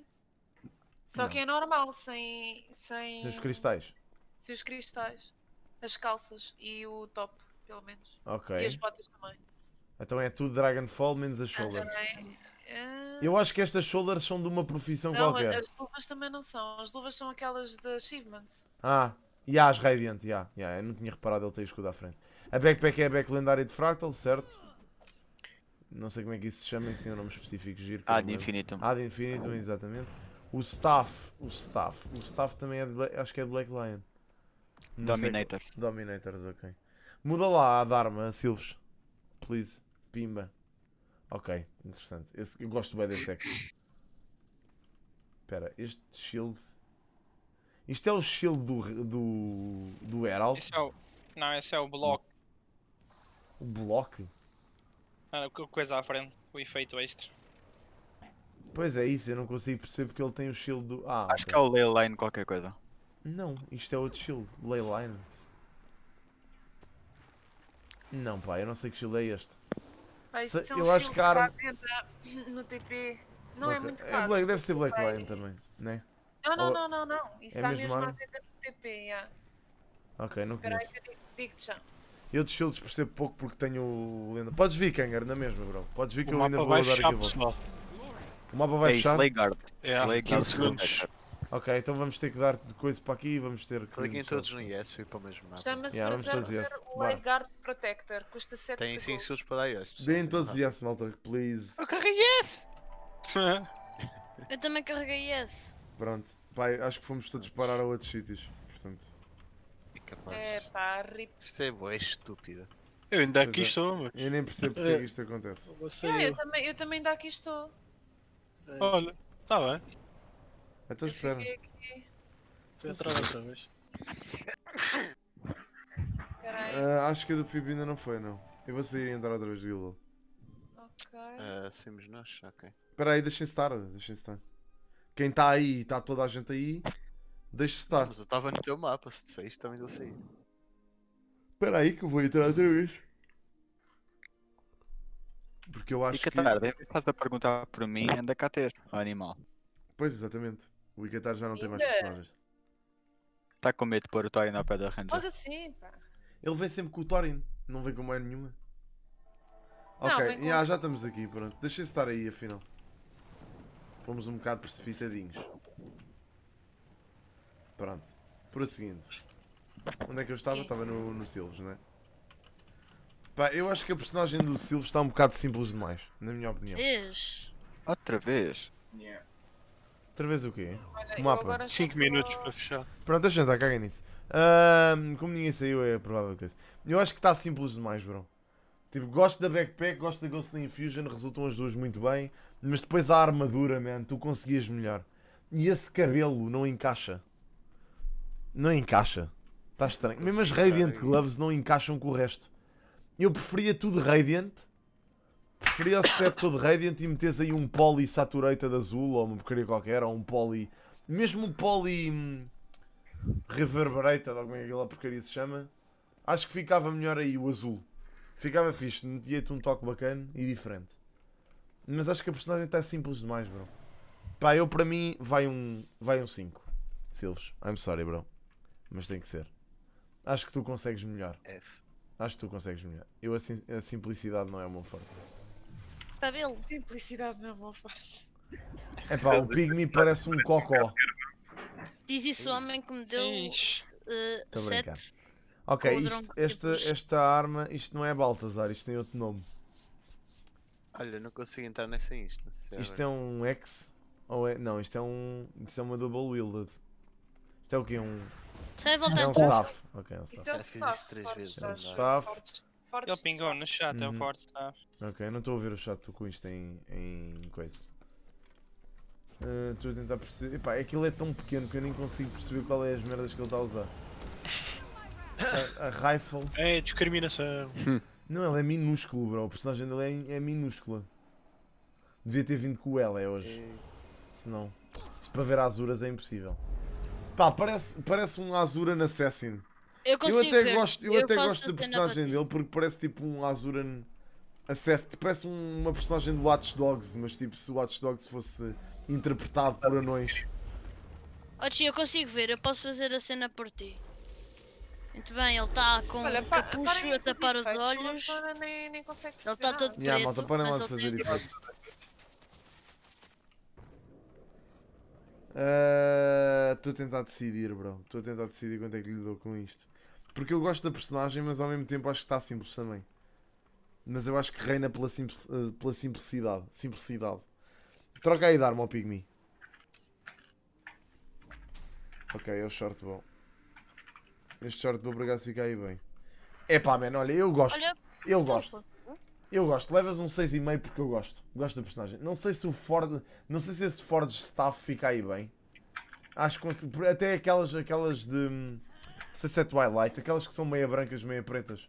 Só não. que é normal, sem. Sem, sem os cristais. Sem os cristais. As calças e o top, pelo menos. Ok. E as botas também. Então é tudo Dragonfall menos as ah, shoulders. Ah, ah. Eu acho que estas shoulders são de uma profissão não, qualquer. As luvas também não são. As luvas são aquelas de achievements. Ah, e as Radiant, já. Yeah, yeah. Eu não tinha reparado ele ter escudo à frente. A backpack é a back lendária de Fractal, certo? Não sei como é que isso se chama, isso tem um nome específico giro. Ad Infinitum. de Infinitum, exatamente. O staff, o staff, o staff também é de, acho que é de Black Lion. Não Dominators. Sei, Dominators, ok. Muda lá a Dharma, a Silves. Please. Pimba. Ok, interessante. Esse, eu gosto bem desse X. Espera, este shield... Isto é o shield do, do, do Herald? Esse é o... Não, esse é o block. O block? Ah, coisa à frente, o efeito extra. Pois é isso, eu não consigo perceber porque ele tem o shield do... Ah, Acho okay. que é o Leyline qualquer coisa. Não, isto é outro shield, Leyline. Não pá, eu não sei que shield é este. Se, eu acho caro. À venda no TP. Não é muito é caro. É Black, deve ser Black Lion também, né? Não, não, Ou... não, não, não. É isso é está mesmo, à venda no TP, yeah. Ok, não Espera conheço. Espera aí que eu digo, já. Eu ser Shields percebo pouco porque tenho lenda. Podes vir, Kanger, na mesma, bro. Podes vir que o eu ainda vou dar aqui a volta. O mapa vai é fechar? É isso, Leyguard. Yeah, 15 segundos. Ok, então vamos ter que dar de coisa para aqui e vamos ter que. Cliquem todos no yes, fui para o mesmo mapa. Chama-se yeah, vamos fazer yes. o Guard Protector, custa 7 Tem 5 segundos para dar yes. Deem todos ah. yes, malta, please. Eu carreguei yes! Eu também carreguei yes. Pronto, pai, acho que fomos todos parar a outros sítios, portanto. É capaz. É pá, rip. Percebo, é estúpida. Eu ainda aqui é. estou, mas. Eu nem percebo porque é isto acontece. Eu, eu, também, eu também ainda aqui estou. Olha, está bem estou espera. Vou entrar outra vez. Uh, acho que a do Fibi ainda não foi, não. Eu vou sair e entrar outra vez de Guild. Ok. Uh, ah, saímos nós, ok. Espera aí, deixem estar, deixem estar. Quem está aí, está toda a gente aí, deixe estar. Mas eu estava no teu mapa, se tu saíste também eu saí. Espera aí que eu vou entrar outra vez. Porque eu acho que... Fica tarde, em vez de perguntar por mim, anda cá ter, animal. Pois, exatamente. O Icatar já não tem mais personagens. Está com medo de pôr o Thorin ao pé da Ranger. Logo sim, pá. Ele vem sempre com o Thorin, não vem com mais nenhuma. Não, ok, com... já estamos aqui, pronto. Deixa estar aí, afinal. Fomos um bocado precipitadinhos. Pronto, seguinte. Onde é que eu estava? Estava no, no Silves, não é? Pá, eu acho que a personagem do Silves está um bocado simples demais, na minha opinião. Vez. Outra vez? Yeah. Outra vez o quê? Olha, o mapa. 5 minutos para fechar. Pronto, deixa eu estar, caguem nisso. Um, como ninguém saiu, é provável que isso. Eu acho que está simples demais, bro. Tipo, gosto da backpack, gosto da Ghostly Infusion, resultam as duas muito bem, mas depois a armadura, man, tu conseguias melhor. E esse cabelo não encaixa. Não encaixa. Está estranho. Mesmo as Radiant Gloves não encaixam com o resto. Eu preferia tudo Radiant Preferia ser é todo Radiant e metes aí um poly saturated azul ou uma porcaria qualquer, ou um poly. Mesmo um poly. Hum, reverberated, ou como é que aquela porcaria se chama. Acho que ficava melhor aí o azul. Ficava fixe, metia-te um toque bacana e diferente. Mas acho que a personagem está simples demais, bro. Pá, eu para mim vai um. vai um 5. Silves, I'm sorry, bro. Mas tem que ser. Acho que tu consegues melhor. F. Acho que tu consegues melhor. Eu a, a simplicidade não é o meu forte. Cabelo. Tá Simplicidade na mofa. É pá, o Pigme parece um cocó. Diz isso o homem que me deu uh, sete. Ok, isto, esta, esta arma, isto não é Baltazar, isto tem outro nome. Olha, não consigo entrar nessa instância. Isto é um X? Ou é... Não, isto é um. Isto é uma double wielded. Isto é o quê? Um. É, é um staff. Ok, é um staff. Isto é um staff. Forte Ele pingou no chat, uhum. é o uhum. forte staff. Tá? Ok, eu não estou a ver o chat, estou com isto em, em coisa. Eh, estou uh, a tentar perceber. Epá, é ele é tão pequeno que eu nem consigo perceber qual é as merdas que ele está a usar. A, a rifle. É discriminação. Hum. Não, ele é minúsculo, bro. O personagem dele é, é minúscula. Devia ter vindo com o L é hoje. Se não. Para ver Azuras é impossível. Pá, parece, parece um Azura na Assassin eu consigo eu até ver. gosto, eu, eu até gosto da personagem dele porque parece tipo um Azuran acesso, parece uma personagem do Watch Dogs, mas tipo se o Watch Dogs fosse interpretado por anões. Oh eu consigo ver, eu posso fazer a cena por ti. Muito bem, ele está com Olha, capucho a tapar os efeitos, olhos. Nem, nem ele está todo preto. Yeah, malta, lá de fazer tem... Ah, estou uh, a tentar decidir, bro. Estou a tentar decidir quanto é que lhe dou com isto. Porque eu gosto da personagem, mas ao mesmo tempo acho que está simples também. Mas eu acho que reina pela, simples, eh, pela simplicidade. simplicidade. Troca aí dar-me ao Pygmy. Ok, é o short bom. Este short bom por acaso fica aí bem. Epá, man, olha, eu gosto. Olha, eu então gosto. Eu gosto. Levas um 6,5 porque eu gosto. Gosto da personagem. Não sei se o Ford. Não sei se esse Ford Staff fica aí bem. Acho que até aquelas, aquelas de. Hum, sei white é Twilight, aquelas que são meia brancas, meia pretas.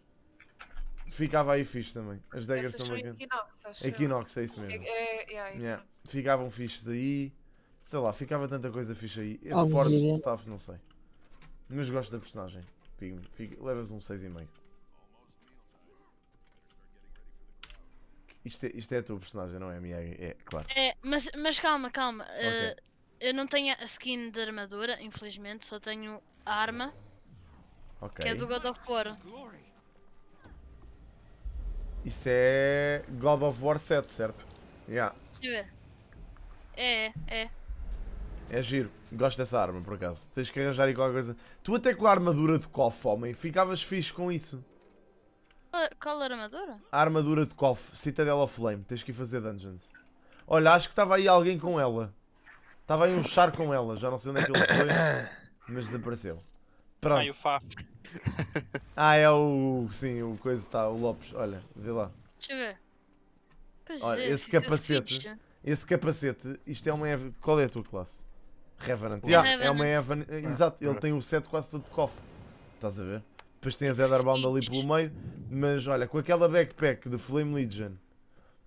Ficava aí fixe também. As dagas Essas também. Equinox, acho Equinox, é isso é, mesmo. É, é, é, yeah. Ficavam fixes aí. Sei lá, ficava tanta coisa fixe aí. Esse oh, Forbes Staff, não sei. Mas gosto da personagem. Pigme. Fica... Levas um 6,5. Isto é, isto é a tua personagem, não é a minha? É, claro. É, mas, mas calma, calma. Okay. Uh, eu não tenho a skin de armadura, infelizmente. Só tenho a arma. Que é do God of War. Isso é God of War 7, certo? Yeah. Deixa eu ver. É, é. É giro. Gosto dessa arma, por acaso. Tens que arranjar aí qualquer coisa. Tu até com a armadura de KOF, homem, ficavas fixe com isso. Qual armadura? A armadura de KOF, Citadel of Flame. Tens que ir fazer dungeons. Olha, acho que estava aí alguém com ela. Estava aí um char com ela. Já não sei onde é que ele foi, mas desapareceu. Tá Pronto. Ai, o Faf ah, é o. Sim, o coisa está, o Lopes. Olha, vê lá. Deixa eu ver. Pois Olha, é, esse capacete. Fixe. Esse capacete, isto é uma. Qual é a tua classe? Revenant. Yeah, Revenant. É uma Revenant. Ah, exato, ele tem o set quase todo de cofre. Estás a ver? Depois tem a Zedderbound ali pelo meio. Mas olha, com aquela backpack de Flame Legion,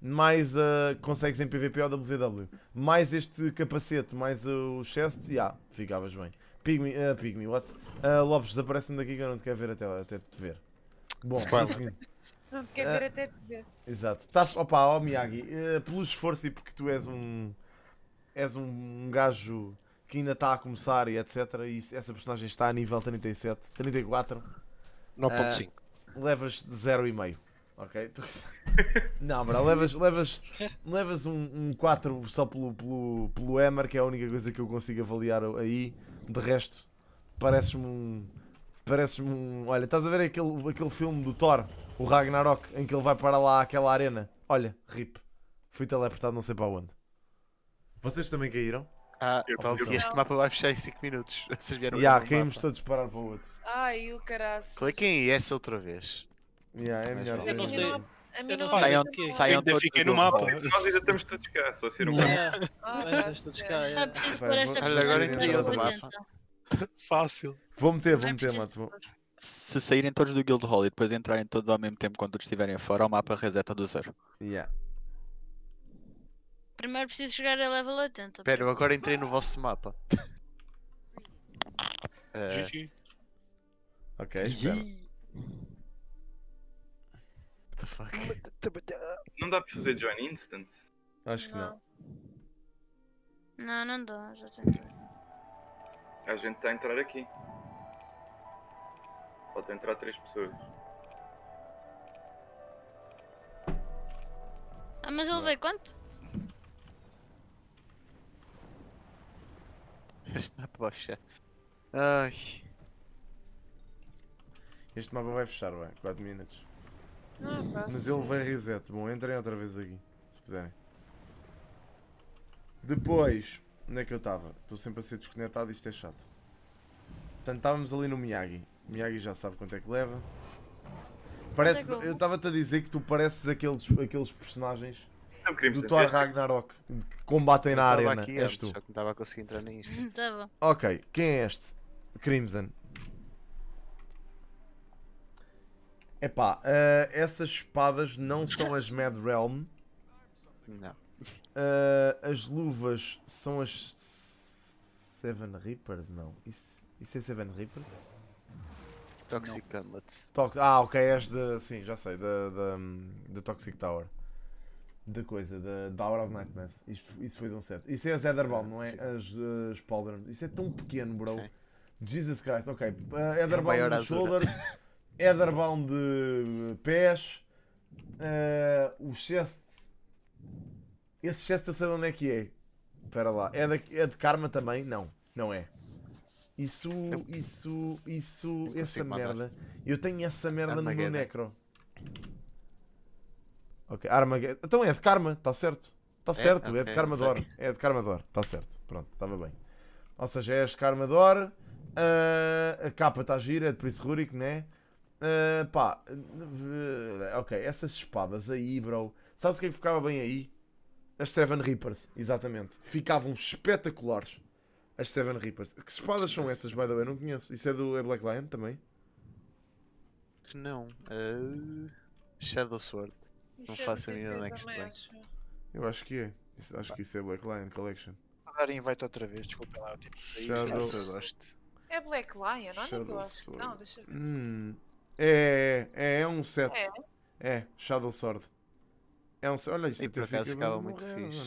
mais a. Uh, consegues em PvP ou WW, mais este capacete, mais uh, o chest, já, yeah, ficavas bem. Pigme, uh, Pigme, what? Uh, Lopes, desaparece-me daqui que eu não te quero ver até, até te ver. Bom, assim, Não te quero ver eh, até te ver. Exato. opa, ó oh, Miyagi, uh, pelo esforço e porque tu és um. és um gajo que ainda está a começar e etc. E essa personagem está a nível 37, 34. 9.5. Uh, levas de 0,5. Ok? Não, bro, levas, levas, levas um, um 4 só pelo, pelo, pelo Emer, que é a única coisa que eu consigo avaliar aí. De resto, pareces-me um. Pareces-me um. Olha, estás a ver aquele, aquele filme do Thor, o Ragnarok, em que ele vai para lá àquela arena? Olha, rip. Fui teleportado não sei para onde. Vocês também caíram? Ah, eu estava a este mapa vai fechar em 5 minutos. Vocês vieram yeah, caímos todos parar para o outro. Ai, o caraço. Cliquem em essa outra vez. Yeah, é, é melhor. Mas, a mim não saiam, saiam fiquei no mapa. Nós ainda estamos todos cá, só ser é. um ah, é. Estamos todos cá. Só é. preciso pôr esta pessoa Fácil. Vou meter, vou meter, Mato. Se saírem todos do Guild Hall e depois entrarem todos ao mesmo tempo quando estiverem fora, o mapa reseta do zero. Yeah. Primeiro preciso chegar a level 80. Espera, eu agora entrei no vosso mapa. uh... Eh, GG. Ok, espera fuck? Ah. Não dá para fazer join instance? Acho que não. Não, não, dá, já tentei. A gente está a entrar aqui. pode entrar três pessoas. Ah, mas ele veio quanto? Este mapa vai fechar. Ai. Este mapa vai fechar, vai. 4 minutos. Ah, Mas ele vai reset. Bom, entrem outra vez aqui, se puderem. Depois, onde é que eu estava? Estou sempre a ser desconectado isto é chato. Portanto, estávamos ali no Miyagi. Miyagi já sabe quanto é que leva. Parece, é eu estava-te a dizer que tu pareces aqueles, aqueles personagens do Thor é Ragnarok que combatem na arena. Aqui, és tu. Só que não estava a conseguir entrar nisto. ok, quem é este? Crimson. Epá, uh, essas espadas não são as Mad Realm. Não. Uh, as luvas são as Seven Reapers, não. Isso, isso é Seven Reapers? Toxic Gunlets. Gauntlets. ah, ok, as de. Sim, já sei, da Toxic Tower. Da coisa, da, Tower of Nightmares. Isto, isso foi de um certo. Isso é as Etherbomb, ah, não é? Sim. As uh, Spaldron. Isso é tão pequeno, bro. Sim. Jesus Christ, ok. Uh, eh, Etherbomb é nos shoulders. Headerbound de pés. Uh, o chest. Esse chest eu sei de onde é que é. Espera lá. É de, é de karma também? Não, não é. Isso, isso, isso, essa merda. Eu tenho essa merda no meu necro. Ok, Armageddon. Então é de karma, está certo. Está é? certo, é, é de karma dor. É de karma dor, está certo. Pronto, estava bem. Ou seja, és karma dor. Uh, a capa está gira, é de Prince Rurik, né? Uh, pá, eh, ok, essas espadas aí, bro. Sabes o que é que ficava bem aí? As Seven Reapers, exatamente. Ficavam espetaculares. As Seven Reapers. Que espadas são essas, by the way? Não conheço. Isso é do é Black Lion também? que Não. Uh, Shadow Sword. Isso não é faço a mínima onde é que isto Eu acho que é. Isso, acho que isso é Black Lion Collection. Vou dar invite outra vez, desculpa lá, eu tipo Shadow Shadow... É Black Lion, não, não gosto. Não, deixa eu ver. Hum. É, é, é, um set. É. é Shadow Sword. É um set. Olha, isto e até fica ficava muito fixe.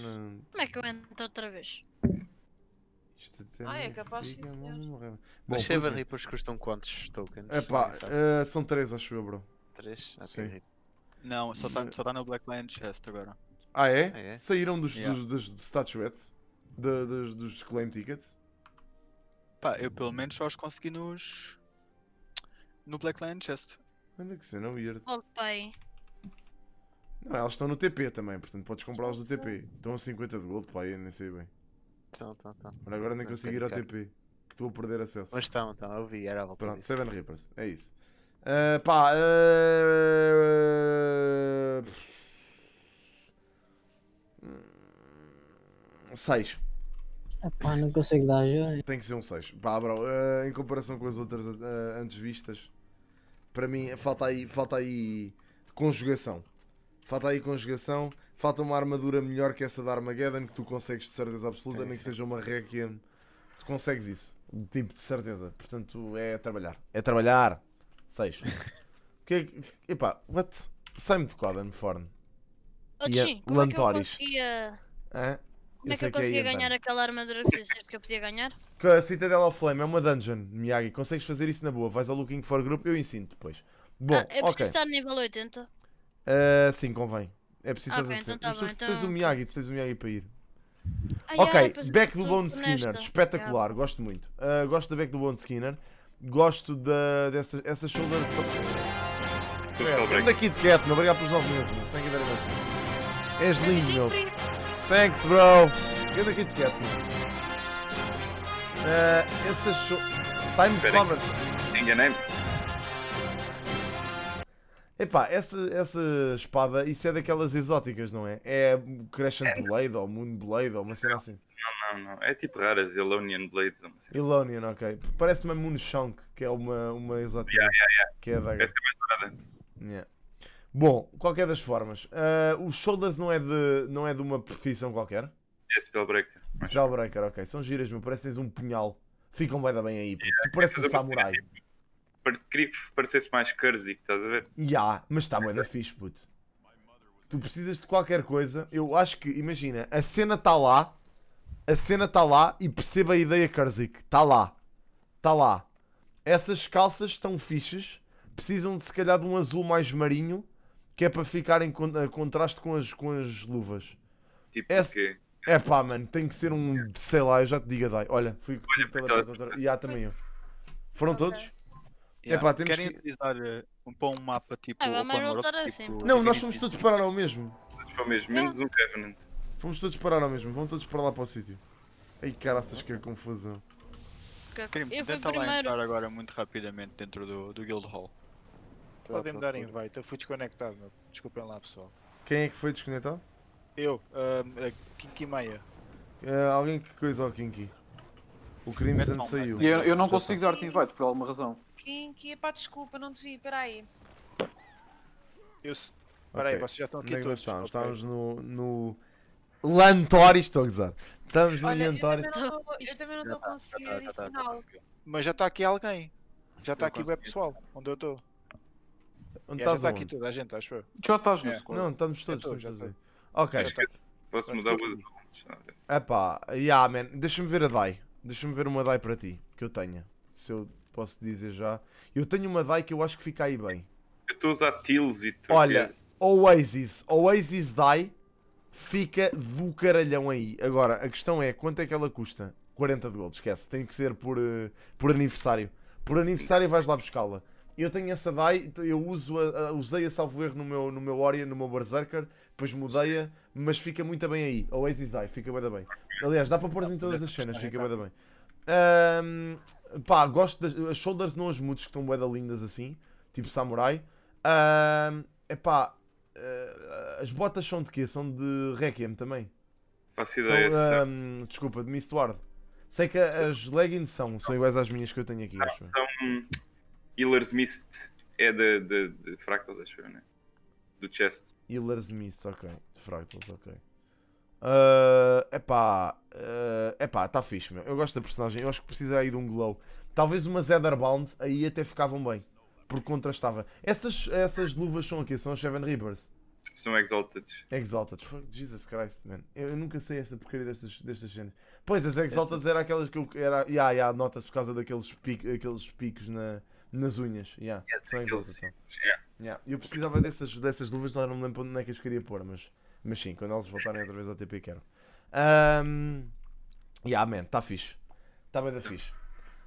Como é que eu entro outra vez? Isto até ah, é capaz fica, sim, senhor. Bom, Os Seven Reapers custam quantos tokens? Epá, uh, são 3 acho eu, bro. 3? Ah, sim. Não, só está eh. tá no Blackland Chest agora. Ah é? Ah, é? Saíram dos, yeah. dos, dos statuettes? dos, dos claim tickets? Pá, eu pelo menos só os consegui nos no Black Lion Chest. Olha que cena é weird. Voltei. Não, elas estão no TP também, portanto podes comprá las do TP. Estão a 50 de gold, pai, eu nem sei bem. Estão, estão, estão. agora nem consegui ir ao TP. Que estou a perder acesso. Mas estão, estão, eu vi, era a volta. Pronto, disso. Seven Reapers, é isso. Uh, pá, uh... Ah, 6. Ah, Epá, não consigo dar já. Tem que ser um 6. Pá, bro, uh, em comparação com as outras uh, antes vistas, para mim, falta aí, falta aí conjugação. Falta aí conjugação. Falta uma armadura melhor que essa da Armageddon que tu consegues de certeza absoluta, sim, nem que seja uma Requiem. Tu consegues isso. Tipo, de certeza. Portanto, é trabalhar. É trabalhar. 6. que é que. Epá, what? Sai-me de Codan, Forn. Oh, e a... É é Lantoris. É conseguia... Como é que eu é é conseguia ganhar aquela armadura que disseste que eu podia ganhar? a Citadel of Flame é uma dungeon, Miyagi. Consegues fazer isso na boa. Vais ao Looking for Group, eu ensino depois. Bom, ah, é preciso okay. estar nível 80? Uh, ah, sim, convém. É preciso okay, então tá Mas tu, então... tens o Miyagi, tu tens Miyagi para ir. Ah, ok, yeah, é, Back do Bone Skinner, espetacular, yeah. gosto muito. Uh, gosto da Back do Bone Skinner, gosto da, dessa essa shoulder. É, aqui de Cat, obrigado pelos 9 minutos, Tenho que ver very És lindo, meu. Thanks, bro. Cadê Kit Kat? Uh, esse achou. Simon Connor. Enganei-me. Epá, essa, essa espada, isso é daquelas exóticas, não é? É Crescent é. Blade ou Moon Blade ou uma cena assim. Não, não, não. É tipo raras, Elonian Blades. Elonian, ok. Parece-me a Shunk, que é uma, uma exótica. Yeah, yeah, yeah. Que é a daga. Essa é mais parada. Yeah. Bom, qualquer das formas, uh, o Shoulders não é, de, não é de uma profissão qualquer? É Spellbreaker. Mas... Spellbreaker, ok. São giras, meu. Parece que tens um punhal. Ficam bem da bem aí. Yeah, tu pareces um samurai. Tipo, queria que parecesse mais Cursey, estás a ver? Já, yeah, mas está bem da fixe, puto. Tu precisas de qualquer coisa. Eu acho que, imagina, a cena está lá. A cena está lá e perceba a ideia Cursey. Está lá. Está lá. Essas calças estão fixas. Precisam de, se calhar, de um azul mais marinho que é para ficar em contraste com as, com as luvas. Tipo é, quê? É pá, mano, tem que ser um. Sei lá, eu já te digo, Dai. Olha, fui. Olha, fui toda... E há também eu. Foram todos? Yeah. É pá, temos Querem que... utilizar eh, um, pão um mapa tipo. Ah, vamos voltar tipo, assim. Não, nós é fomos todos parar ao mesmo. Todos para o mesmo, menos um Covenant. É fomos todos parar ao mesmo, vão todos para lá para o sítio. Ai caraças, que confusão. Tenta tentar lá entrar agora muito rapidamente dentro do, do Guild Hall. Podem me dar invite, eu fui desconectado, meu. desculpem lá pessoal. Quem é que foi desconectado? Eu, uh, Kinky Maia. Uh, é, alguém que coisa ao Kinky. O Crimson não, saiu. Eu, eu não Já consigo dar-te invite por alguma razão. Kinky, pá, desculpa, não te vi, peraí. Eu. Peraí, okay. vocês já estão aqui Onde é todos. Estamos, estamos no, no... Lantori, estou a gozar. Estamos no Lantori. Eu também não estou a conseguir tá, tá, tá, adicionar. Mas já está aqui alguém. Já está aqui o pessoal, onde eu estou. Onde estás está aqui toda a gente, acho eu. Já estás no é. Não, estamos é todos. Estou, estamos dizer. ok. Posso é, mudar o Ah pá, yeah, man. Deixa-me ver a DAI. Deixa-me ver uma DAI para ti, que eu tenha. Se eu posso dizer já. Eu tenho uma DAI que eu acho que fica aí bem. Eu estou a usar Tills e tudo. Olha, Oasis. Oasis DAI fica do caralhão aí. Agora, a questão é quanto é que ela custa? 40 de gold, esquece. Tem que ser por, uh, por aniversário. Por aniversário vais lá buscá-la. Eu tenho essa DAI, então eu uso a, a, usei a salvo erro no meu, no meu Orion, no meu Berserker, depois mudei-a, mas fica muito bem aí. Oasis DAI, fica bem bem. Aliás, dá para pôr em todas as cenas, fica bem bem. Um, pá, gosto das as shoulders não as mudes que estão bem lindas assim, tipo samurai. Um, epá, uh, as botas são de quê? São de Requiem também. Faço ideia. São, um, desculpa, de Mistward. Sei que as leggings são, são iguais às minhas que eu tenho aqui. Ah, são, Healer's Mist é de, de, de Fractals, acho eu, né? Do chest. Healer's Mist, ok. De Fractals, ok. é ah, pá, é ah, pá, tá fixe, meu. Eu gosto da personagem. Eu acho que precisa aí de um glow. Talvez uma Zetherbound aí até ficavam bem. Porque contrastava. Essas, essas luvas são aqui, são as Seven Reapers. São Exalted. Exalted. Fuck, Jesus Christ, man. Eu, eu nunca sei esta porcaria destas, destas cenas. Pois, as Exalted Esta... era aquelas que eu. Era, yeah, yeah, nota-se por causa daqueles pico, aqueles picos na, nas unhas, yeah. yeah são aqueles, yeah. yeah. Eu precisava dessas, dessas luvas, não me lembro onde é que as queria pôr, mas, mas sim, quando elas voltarem outra vez ao TP quero. Um, yeah, man, está fixe. Está bem da fixe.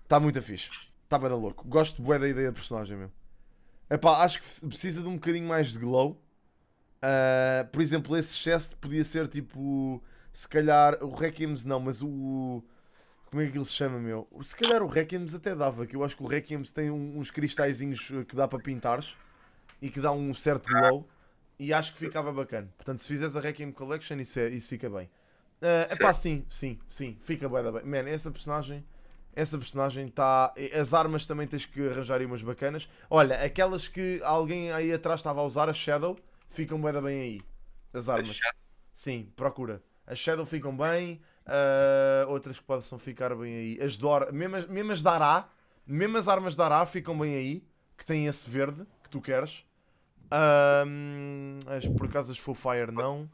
Está muito a fixe. Está bem da louco. Gosto bué da ideia do personagem, meu. Epá, acho que precisa de um bocadinho mais de glow. Uh, por exemplo, esse excesso podia ser tipo. Se calhar. O Requiem's não, mas o. Como é que ele se chama, meu? Se calhar o Requiems até dava, que eu acho que o Requiems tem uns cristalzinhos eh, que dá para pintares e que dá um certo glow e acho que ficava bacana. Portanto, se fizeres a Requiem Collection, isso, é, isso fica bem. Uh, eh, pá sim, sim, sim, fica bem, bem. Man, essa personagem, essa personagem está... As armas também tens que arranjar aí umas bacanas. Olha, aquelas que alguém aí atrás estava a usar, a Shadow, ficam bem, bem aí. As armas. Sim, procura. As Shadow ficam bem. Uh, outras que possam ficar bem aí. As Dora, mesmo, mesmo as Dará, mesmo as armas Dará ficam bem aí, que têm esse verde que tu queres. Um, as, por acaso as Full Fire não.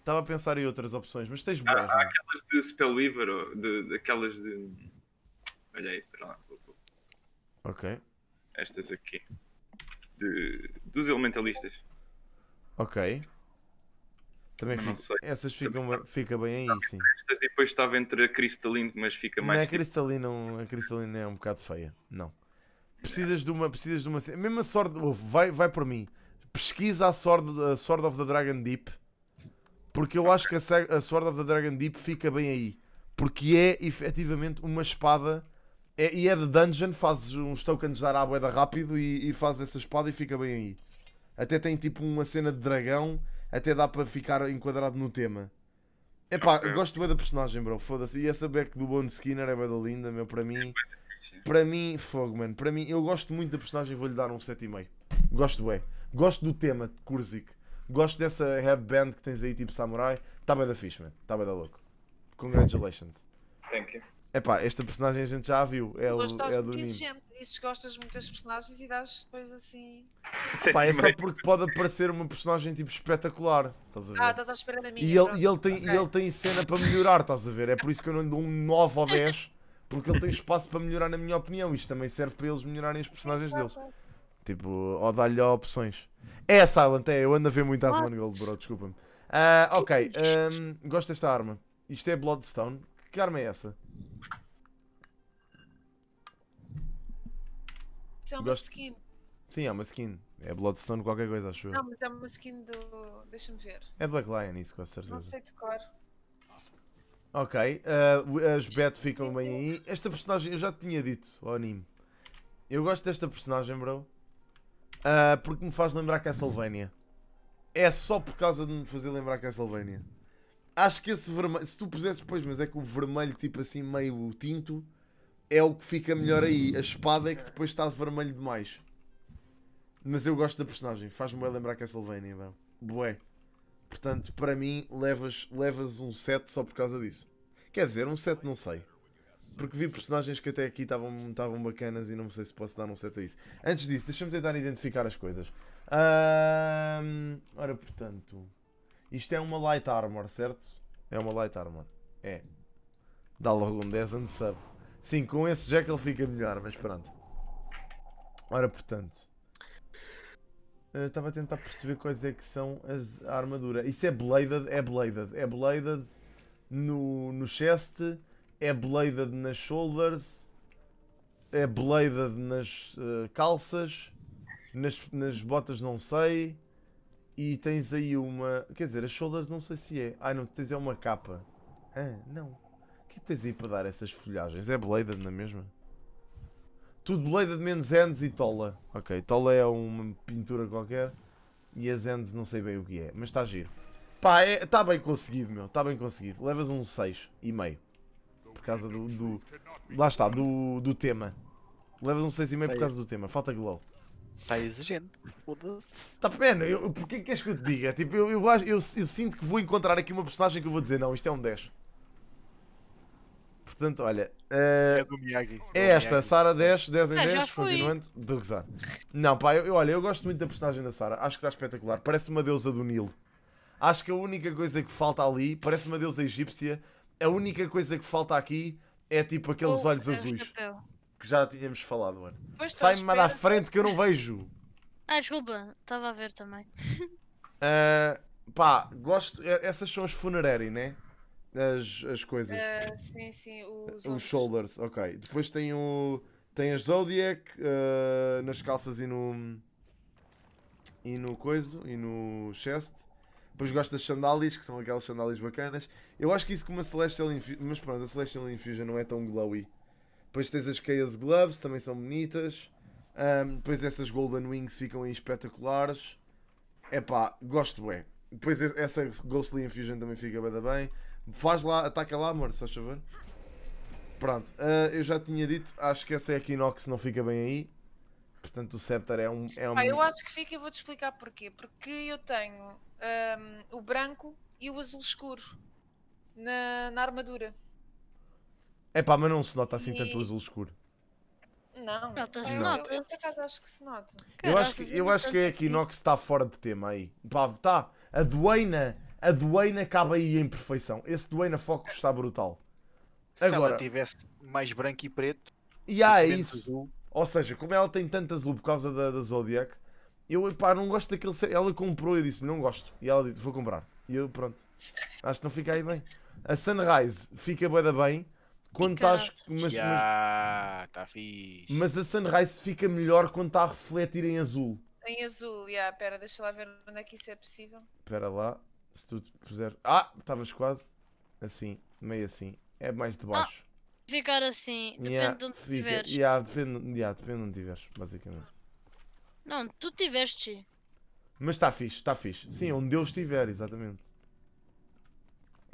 Estava a pensar em outras opções, mas tens boas. Há, há aquelas de Spellweaver, aquelas de, de. Olha aí, espera lá. Ok. Estas aqui. De, dos elementalistas. Ok. Também fica, essas ficam, Também fica bem aí, sim. Estas e depois estava entre a cristalina, mas fica é mais. Não, a tipo cristalina, a cristalina é um bocado feia. Não. Precisas é. de uma, precisas de uma. Mesmo a Sword, vai, vai por mim. Pesquisa a Sword, a Sword of the Dragon Deep. Porque eu acho que a, a Sword of the Dragon Deep fica bem aí. Porque é efetivamente uma espada. É, e é de dungeon, fazes uns tokens de aráboeda rápido e, e fazes essa espada e fica bem aí. Até tem tipo uma cena de dragão até dá para ficar enquadrado no tema. É pá, okay. gosto bem da personagem, bro. Foda-se. E essa back do Bone Skinner é bem da linda, meu. Para mim, para mim, fogo, mano. Para mim, eu gosto muito da personagem. Vou-lhe dar um 7,5. Gosto bem. Gosto do tema de Kurzik. Gosto dessa headband que tens aí, tipo samurai. tá bem da fixe, mano. Tá bem da louco. Congratulations. Thank you. Epá, esta personagem a gente já a viu. É, o, é a do Nino. Gente, dizes gostas muito das personagens e dás depois assim. Epá, é só porque pode aparecer uma personagem tipo espetacular. Estás a ver? Ah, estás à espera da minha. E ele, e ele, tem, okay. e ele tem cena para melhorar, estás a ver? É por isso que eu não lhe dou um 9 ou 10, porque ele tem espaço para melhorar, na minha opinião. Isto também serve para eles melhorarem as personagens Sim, deles. Tipo, ou dá lhe opções. É a Silent, é. Eu ando a ver muito a Gold, bro, desculpa-me. Uh, ok, um, gosto desta arma. Isto é Bloodstone, que arma é essa? Isso é uma Gosto... skin. Sim, é uma skin. É Bloodstone qualquer coisa, acho eu. Não, mas é uma skin do... deixa-me ver. É Black Lion isso, com certeza. Não sei de cor. Ok, uh, as Bet ficam bem aí. Esta personagem, eu já te tinha dito ao anime. Eu gosto desta personagem, bro. Uh, porque me faz lembrar Castlevania. É só por causa de me fazer lembrar Castlevania. Acho que esse vermelho. Se tu pusesse, pois, mas é que o vermelho, tipo assim, meio tinto, é o que fica melhor aí. A espada é que depois está de vermelho demais. Mas eu gosto da personagem, faz-me bem lembrar Castlevania, mano. Bué. Portanto, para mim, levas, levas um set só por causa disso. Quer dizer, um set não sei. Porque vi personagens que até aqui estavam, estavam bacanas e não sei se posso dar um set a isso. Antes disso, deixa-me tentar identificar as coisas. Hum, ora, portanto. Isto é uma light armor, certo? É uma light armor. É. Dá logo um 10 and sub. Sim, com esse já que ele fica melhor, mas pronto. Ora, portanto. Eh, estava a tentar perceber quais é que são as, a armadura. Isso é bladed, é bladed. É bladed no, no chest, é bladed nas shoulders, é bladed nas uh, calças, nas, nas botas não sei. E tens aí uma. Quer dizer, as shoulders não sei se é. ah não, tens é uma capa. Ah, não. O que, tens aí para dar essas folhagens? É bladed na mesma? Tudo bladed menos ends e tola. Ok, tola é uma pintura qualquer. E as ends não sei bem o que é, mas está giro. Pá, está é, tá bem conseguido, meu. Está bem conseguido. Levas um 6,5. Por causa do, do, Lá está, do, do tema. Levas um 6,5 por causa do tema. Falta glow. Está exigente Está vendo? Eu, porque queres que eu te diga? Tipo, eu, eu, acho, eu, eu sinto que vou encontrar aqui uma personagem que eu vou dizer, não, isto é um 10. Portanto, olha. Uh, é do Miyagi. É esta, Sara 10, 10 em 10, ah, continuando. Do gozar. Não, pá, eu, olha, eu gosto muito da personagem da Sara. Acho que está espetacular. Parece uma deusa do Nilo. Acho que a única coisa que falta ali, parece uma deusa egípcia. A única coisa que falta aqui é tipo aqueles oh, olhos é azuis. Chapéu que já tínhamos falado, mano. Sai-me mais à frente que eu não vejo. Ah, desculpa, estava a ver também. Uh, pá, gosto. É, essas são as funerary, né? As, as coisas. Uh, sim, sim. Os, os shoulders, ok. Depois tem o. Tem as Zodiac uh, nas calças e no. E no coiso, e no chest. Depois gosto das sandálias, que são aquelas sandálias bacanas. Eu acho que isso com uma Celestial Infusion. Mas pronto, a Celestial Infusion não é tão glowy. Depois tens as Chaos Gloves, também são bonitas. Um, depois essas Golden Wings ficam espetaculares. É pá, gosto bem. Depois essa Ghostly Infusion também fica bem, bem. Faz lá, ataca lá, amor, só chover Pronto, uh, eu já tinha dito, acho que essa é a Equinox, não fica bem aí. Portanto, o Scepter é um. É um... Ah, eu acho que fica e vou-te explicar porquê. Porque eu tenho um, o branco e o azul escuro na, na armadura. É pá, mas não se nota assim e... tanto o azul escuro. Não, não. Eu, então eu por acaso acho que se nota. Eu acho que, eu acho que é a Equinox assim. está fora de tema aí. Pá, tá. A Duena, a Duena cabe aí em perfeição. Esse Duena foco está brutal. Se Agora, ela tivesse mais branco e preto. E há é isso. Azul. Ou seja, como ela tem tanto azul por causa da, da Zodiac, eu pá, não gosto daquele. Ela comprou e eu disse, não gosto. E ela disse, vou comprar. E eu, pronto. Acho que não fica aí bem. A Sunrise fica bem, bem quando estás. Mas, yeah, mas, tá fixe. mas a Sunrise fica melhor quando está a refletir em azul. Em azul, já, yeah, pera, deixa lá ver onde é que isso é possível. Espera lá, se tu puser. Ah, estavas quase assim, meio assim. É mais de baixo. Ah, ficar assim, depende yeah, de onde fica, tiveres. Yeah, depende, yeah, depende de onde tiveres, basicamente. Não, tu tiveste. Mas está fixe, está fixe. Sim, onde Deus estiver, exatamente.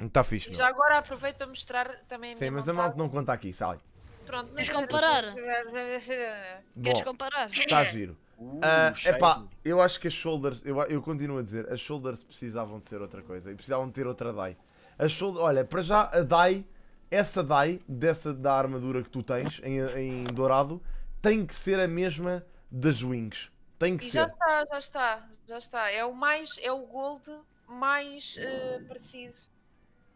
Está fixe. E já agora aproveito para mostrar também a Sim, minha mas vontade. a malta não conta aqui, sai. Pronto, mas comparar? Bom, Queres comparar? Está giro. É uh, ah, pá, eu acho que as shoulders, eu, eu continuo a dizer, as shoulders precisavam de ser outra coisa e precisavam de ter outra die. As shoulders, olha, para já a die, essa die, dessa da armadura que tu tens em, em dourado, tem que ser a mesma das wings. Tem que e ser. Já está, já está, já está. É o mais, é o gold mais uh, parecido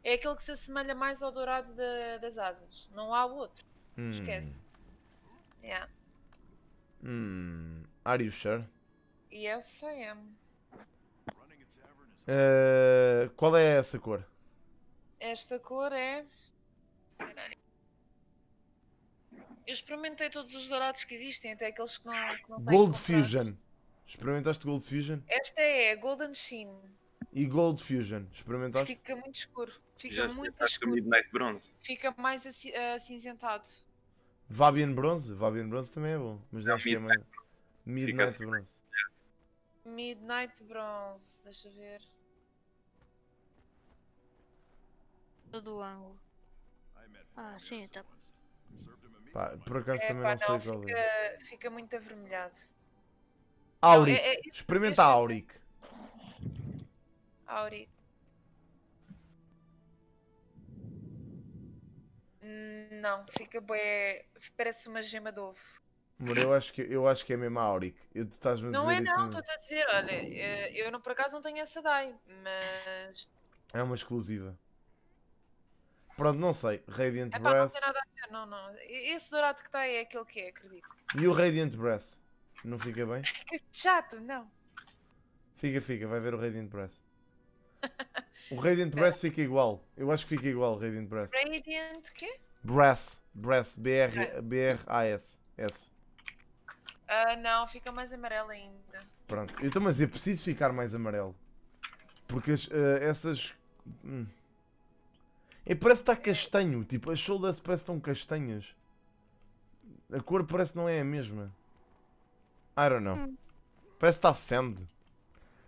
é aquele que se assemelha mais ao dourado de, das asas. Não há outro. Hum. Esquece. Yeah. Hmm. Are you sure? Yes, I am. Uh, qual é essa cor? Esta cor é. Eu experimentei todos os dourados que existem, até aqueles que não, que não Gold Fusion. Experimentaste Gold Fusion? Esta é, é Golden Sheen e Gold Fusion. Experimentaste? Fica muito escuro. Fica Já muito escuro. Midnight Bronze. Fica mais acinzentado. Vabian Bronze? Vabian Bronze também é bom. Mas não, acho que é mais. Midnight assim. Bronze. Midnight Bronze. Deixa ver. Todo o ângulo. Ah, sim, está Pá, por acaso é, também pá, não, não sei fica, qual é. Fica muito avermelhado. Auric. É, é, é, experimenta este... Auric. Auri. Não, fica bué. Parece uma gema de ovo. Amor, eu acho que, eu acho que é mesmo a Auric. Estás -me a não é não, estou-te a dizer, olha, eh, eu não por acaso não tenho essa DAI, mas. É uma exclusiva. Pronto, não sei. Radiant Epá, Brass. Não tem nada a ver, não, não. Esse dourado que está aí é aquele que é, acredito. E o Radiant Breath? Não fica bem? Fica chato, não. Fica, fica, vai ver o Radiant Breath. O Radiant é. Brass fica igual. Eu acho que fica igual Radiant Brass. Radiant quê? Brass. Brass. B-R-A-S. S. Uh, não, fica mais amarelo ainda. Pronto. Eu estou a dizer, preciso ficar mais amarelo. Porque as, uh, essas... Hum. parece que está castanho. Tipo, as shoulders parece que estão castanhas. A cor parece que não é a mesma. I don't know. Hum. Parece que está sand.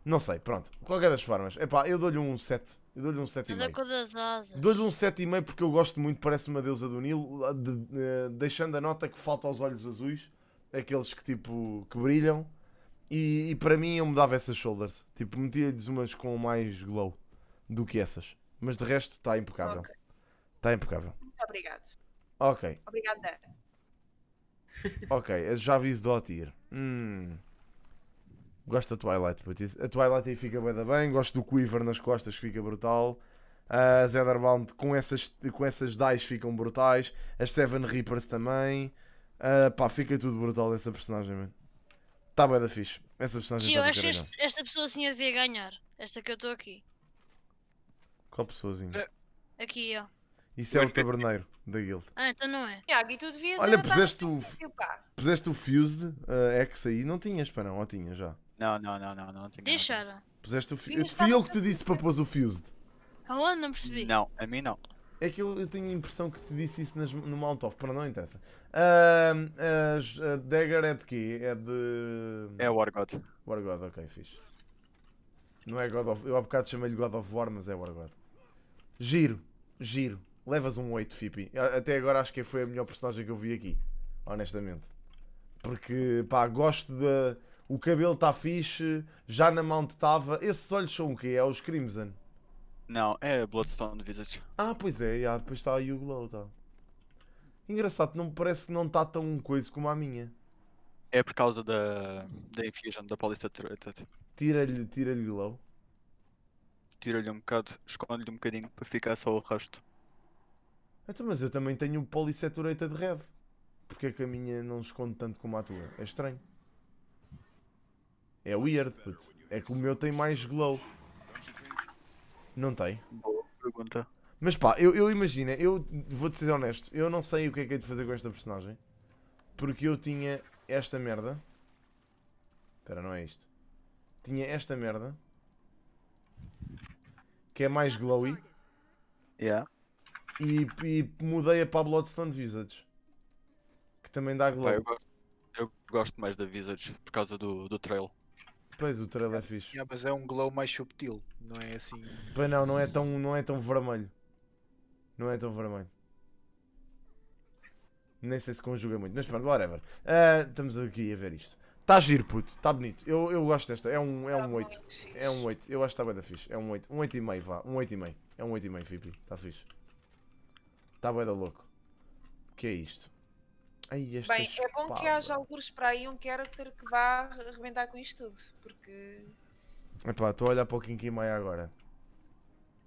Não sei, pronto. Qualquer das formas. Epá, eu dou-lhe um 7. Eu dou-lhe um 7,5. É dou-lhe um 7,5 porque eu gosto muito, parece uma deusa do Nilo, de, de, eh, deixando a nota que falta aos olhos azuis, aqueles que tipo, que brilham. E, e para mim eu mudava essas shoulders. Tipo, metia-lhes umas com mais glow do que essas. Mas de resto está impecável. Está okay. Tá impecável. Muito obrigado. Ok. Obrigada. Ok, já aviso do Otir. Hum. Gosto da Twilight, putz. A Twilight aí fica bem, bem. Gosto do Quiver nas costas, que fica brutal. A uh, Zetherbound com essas, com essas dice ficam brutais. As Seven Reapers também. Uh, pá, fica tudo brutal nessa personagem, mano. Tá bem da fixe. Essa personagem Tio, tá acho que este, esta pessoazinha devia ganhar. Esta que eu estou aqui. Qual pessoazinha? Uh, aqui, ó. Isso é o taberneiro da guild. Ah, então não é. Tiago, e tu devias Olha, puseste o, puseste o Fused uh, X aí. Não tinhas, pá, não? Ou tinha já? Não, não, não, não, não tenho. Deixaram. Puseste o fio. Fui eu que te disse assim, para né? pôr o fused. Aonde? Não percebi. Não, a mim não. É que eu, eu tenho a impressão que te disse isso nas, no Molotov, para não interessa. Uh, a Dagger é de quê? É de. É War God. War God, ok, fixe. Não é God of Eu há bocado chamei-lhe God of War, mas é War God. Giro, giro. Levas um 8, Fipi. Até agora acho que foi a melhor personagem que eu vi aqui. Honestamente. Porque, pá, gosto da o cabelo está fixe, já na mão estava. Esses olhos são o quê? É os Crimson? Não, é Bloodstone Visage. Ah, pois é, já, depois está aí o Glow. Tá. Engraçado, não parece que não está tão coisa como a minha. É por causa da, da infusion, da polysaturated. Tá, tipo. Tira-lhe tira glow? Tira-lhe um bocado, esconde-lhe um bocadinho para ficar só o rosto. Então, mas eu também tenho polysaturated red. Porque é que a minha não esconde tanto como a tua? É estranho. É weird, puto. É que o meu tem mais glow. Não tem? Boa pergunta. Mas pá, eu, eu imagino, eu vou-te ser honesto, eu não sei o que é que é de fazer com esta personagem. Porque eu tinha esta merda. Espera, não é isto. Tinha esta merda. Que é mais glowy. Yeah. E, e mudei a para a Bloodstone Visage. Que também dá glow. eu, gosto, eu, gosto mais da Visage por causa do, do trail. Pois o trailer é fixe. Yeah, mas é um glow mais subtil, não é assim. Pois não, não é tão, não é tão vermelho. Não é tão vermelho. Nem sei se conjuga muito, mas pronto, whatever. Uh, estamos aqui a ver isto. Está giro, puto, está bonito. Eu, eu gosto desta, é um, é um 8. É um 8, eu acho que está bem da fixe. É um 8, um 8,5 vá, um 8,5. É um 8,5, Fipi, está fixe. Está bem da louco. que é isto? Ai, Bem, espada. é bom que haja alguns para aí um character que vá arrebentar com isto tudo, porque. Epá, estou a olhar para o Kinky Maia agora.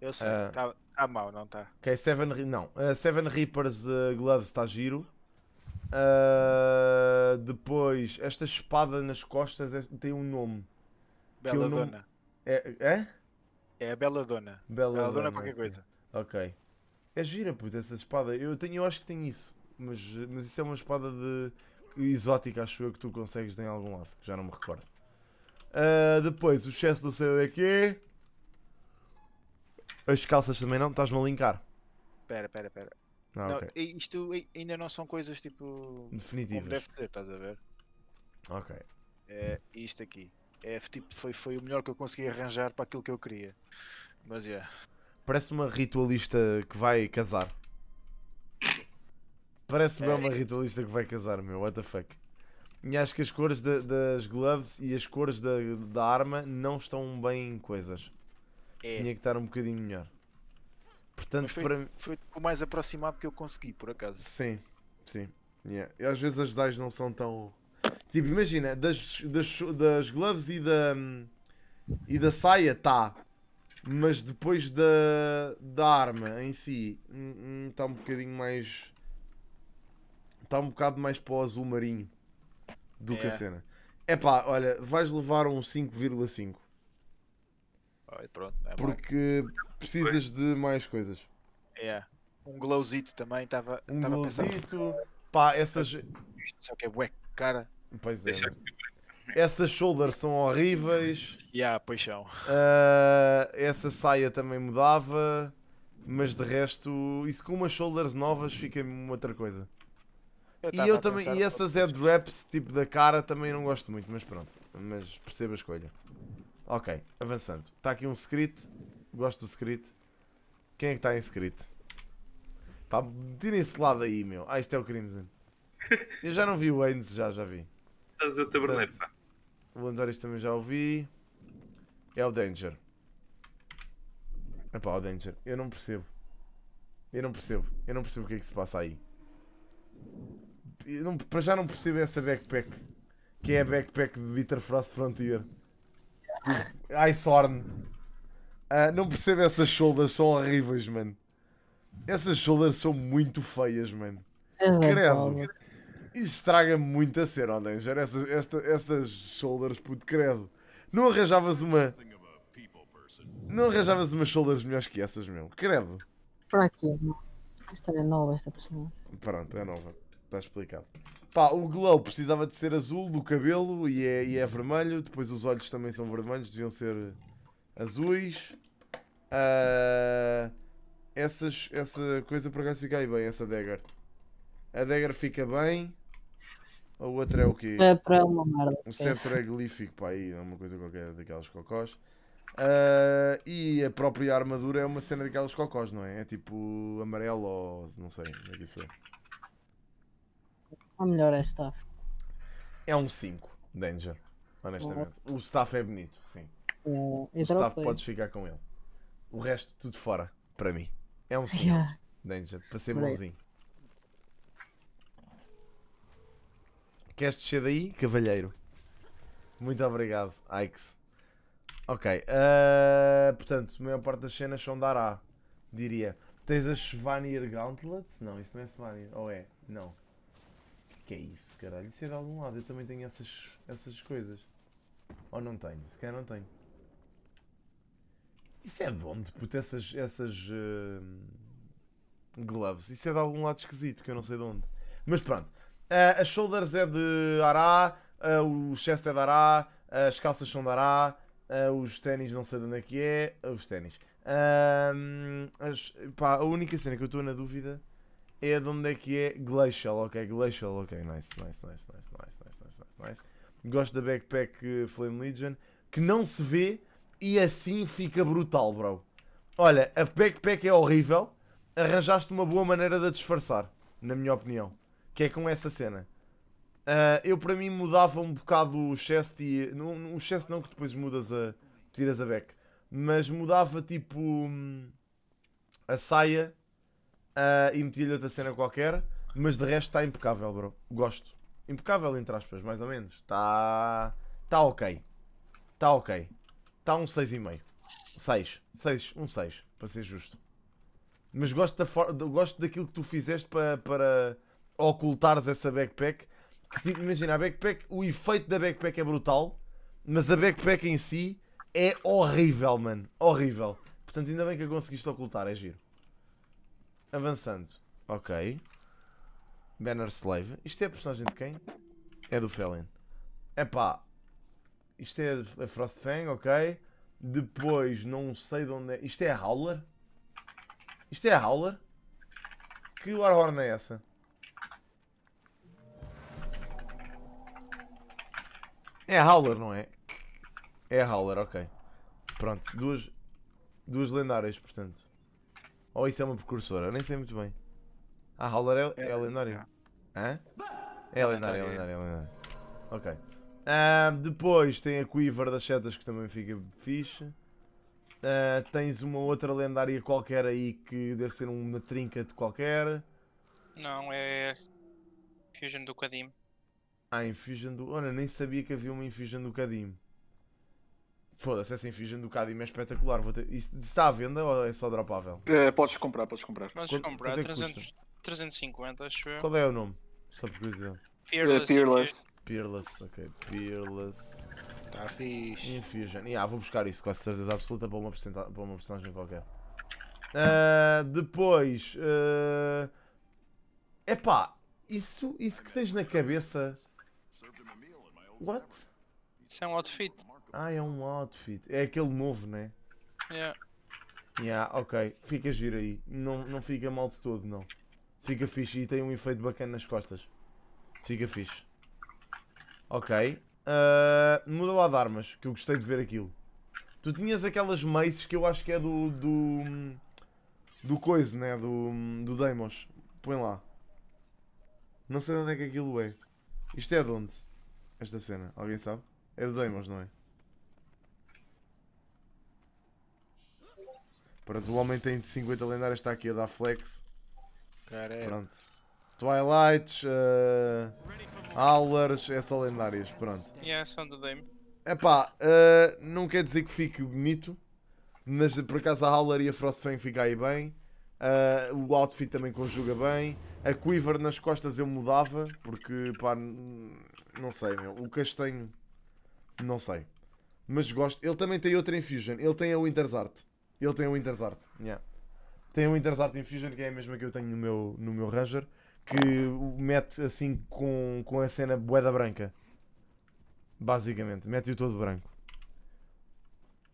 Eu sei, está uh, ah. tá, tá mal, não está? Ok, Seven, não. Uh, Seven Reapers uh, Gloves está giro. Uh, depois, esta espada nas costas é, tem um nome. Bela Dona. É, é? É a Bela Dona. Bela, é Dona, qualquer coisa. Ok. É gira, puta, essa espada. Eu, tenho, eu acho que tem isso mas, mas isso é uma espada de exótica, acho eu, que tu consegues em algum lado, já não me recordo. Uh, depois, o excesso do CDQ. As calças também não, estás-me a linkar. Pera, pera, pera. Ah, não, okay. Isto ainda não são coisas tipo. Definitivas. Como deve ser, estás a ver? Ok. É isto aqui. É, tipo, foi, foi o melhor que eu consegui arranjar para aquilo que eu queria. Mas é. Yeah. Parece uma ritualista que vai casar. Parece-me é. uma ritualista que vai casar, meu. What the fuck? E acho que as cores de, das gloves e as cores da, da arma não estão bem em coisas. É. Tinha que estar um bocadinho melhor. Portanto, foi, para... foi o mais aproximado que eu consegui, por acaso. Sim, sim. Yeah. E às vezes as DAIs não são tão. Tipo, imagina, das, das, das gloves e da. e da saia, tá. Mas depois da, da arma em si, está hum, hum, um bocadinho mais está um bocado mais para o azul marinho do é. que a é. cena. É pá, olha, vais levar um 5,5. pronto, é porque bom. precisas de mais coisas. É, um glowzito também estava um tava glowzito. Pá, essas. Só que é bueco, cara. Pois é. Essas shoulders são horríveis. Yeah, paixão. Uh, essa saia também mudava. Mas de resto, isso com umas shoulders novas fica outra coisa e eu também, e essas head wraps tipo da cara também não gosto muito, mas pronto. Mas percebo a escolha. Ok, avançando. Está aqui um script. Gosto do script. Quem é que está em script? Pá, tirem esse lado aí, meu. Ah, isto é o Crimson. Eu já não vi o Ains, já, já vi. Estás o taberneiro, pá. O isto também já ouvi. É o Danger. é pá o Danger. Eu não percebo. Eu não percebo. Eu não percebo o que é que se passa aí não, para já não percebo essa backpack. Que é a backpack de Bitter Frost Frontier. Tipo, Icehorn. Uh, ah, não percebo essas shoulders, são horríveis, mano. Essas shoulders são muito feias, mano. É credo. Isso estraga-me muito a ser, ó Danger. Essas, esta, estas shoulders, puto, credo. Não arranjavas uma. Não arranjavas umas shoulders melhores que essas, meu. Credo. Para aqui, Esta é nova, esta pessoa. Pronto, é nova. Está explicado. Pá, o glow precisava de ser azul do cabelo e é, e é vermelho. Depois os olhos também são vermelhos, deviam ser azuis. Uh, essas, essa coisa por acaso fica aí bem, essa dagger. A dagger fica bem. A outra é o quê? É para uma merda. Um tetraglífico, é pá, aí, é uma coisa qualquer daquelas cocós. Uh, e a própria armadura é uma cena daquelas cocós, não é? É tipo amarelo ou não sei, é diferente. A melhor é staff. É um 5, Danger, honestamente. O staff é bonito, sim. É, o, staff podes ficar com ele. O resto, tudo fora, para mim. É um 5, yeah. Danger, para ser bonzinho. Queres descer daí, cavalheiro? Muito obrigado, Ikes. Ok, uh, portanto, a maior parte das cenas são da Ará, diria. Tens a Svanir Gauntlet? Não, isso não é Svanir. Ou é? Não que é isso, caralho? Isso é de algum lado, eu também tenho essas, essas coisas. Ou não tenho, se calhar não tenho. Isso é de onde, puto? Essas. essas uh, gloves. Isso é de algum lado esquisito, que eu não sei de onde. Mas pronto. Uh, as shoulders é de Ará, uh, o chest é de Ará, as calças são de Ará, ah, os ténis não sei de onde é que é. Os ténis. Hum, as, pá, a única cena que eu estou na dúvida é de onde é que é Glacial, ok, Glacial, ok, nice, nice, nice, nice, nice, nice, nice, nice, nice. Gosto da backpack Flame Legion, que não se vê e assim fica brutal, bro. Olha, a backpack é horrível, arranjaste uma boa maneira de a disfarçar, na minha opinião, que é com essa cena. Uh, eu para mim mudava um bocado o chest e... Não, o chest não, que depois mudas a... tiras a back. Mas mudava tipo... Hum, a saia uh, e meti-lhe outra cena qualquer, mas de resto está impecável, bro. Gosto. Impecável, entre aspas, mais ou menos. Está. Está ok. Está ok. Está um 6,5. 6. 6. Um 6, para ser justo. Mas gosto, da for... gosto daquilo que tu fizeste para, para ocultares essa backpack. Que, tipo, imagina, a backpack, o efeito da backpack é brutal, mas a backpack em si é horrível, mano. Horrível. Portanto, ainda bem que a conseguiste ocultar, é giro. Avançando. Ok. Banner Slave. Isto é a personagem de quem? É do Felin. Epá. Isto é a é Frostfang, ok. Depois, não sei de onde é. Isto é a Howler? Isto é a Howler? Que Warhorn é essa? É a Howler, não é? É a Howler, ok. Pronto, duas, duas lendárias, portanto. Ou isso é uma precursora? nem sei muito bem. Ah, Howler é, é, é lendário. É. Hã? É lendário, então é, é lendário, é lendário. Ok. Uh, depois tem a Quiver das setas que também fica fixe. Uh, tens uma outra lendária qualquer aí que deve ser uma trinca de qualquer. Não, é. Infusion do Kadim. Ah, Infusion do. Olha, nem sabia que havia uma Infusion do Kadim. Foda-se, essa infusion do Cadim é espetacular. Vou ter... está à venda ou é só dropável? É, podes comprar, podes comprar. Podes Quanto, comprar, quanto é 350, acho eu. Qual é o nome? Só por curiosidade. Peerless. É, peerless. ok. Peerless. Tá fixe. Infusion. Yeah, vou buscar isso com a certeza absoluta para uma, para uma personagem qualquer. Uh, depois. Uh... Epá, isso, isso que tens na cabeça. What? Isso é um outfit. Ah, é um outfit. É aquele novo, né? Yeah. Yeah, ok. Fica giro aí. Não, não fica mal de todo, não. Fica fixe e tem um efeito bacana nas costas. Fica fixe. Ok. Uh, muda lá de armas, que eu gostei de ver aquilo. Tu tinhas aquelas maces que eu acho que é do. do. do coisa, né? Do. do Deimos. Põe lá. Não sei de onde é que aquilo é. Isto é de onde? Esta cena, alguém sabe? É do Deimos, não é? Pronto, o homem tem 50 lendárias, está aqui a dar flex. Caramba. É. Pronto. Twilights, uh, eh, essas é só lendárias, pronto. Yeah, é são do game. Epá, uh, não quer dizer que fique bonito, mas por acaso a Howler e a Frostfang ficam aí bem. Uh, o outfit também conjuga bem. A Quiver nas costas eu mudava, porque pá, não sei, meu. O castanho, não sei. Mas gosto. Ele também tem outra infusion, ele tem a Winter's Art. Ele tem um Interzart. Yeah. Tem um Interzart Infusion que é a mesma que eu tenho no meu, no meu Ranger. Que o mete assim com, com a cena boeda branca. Basicamente, mete-o todo branco.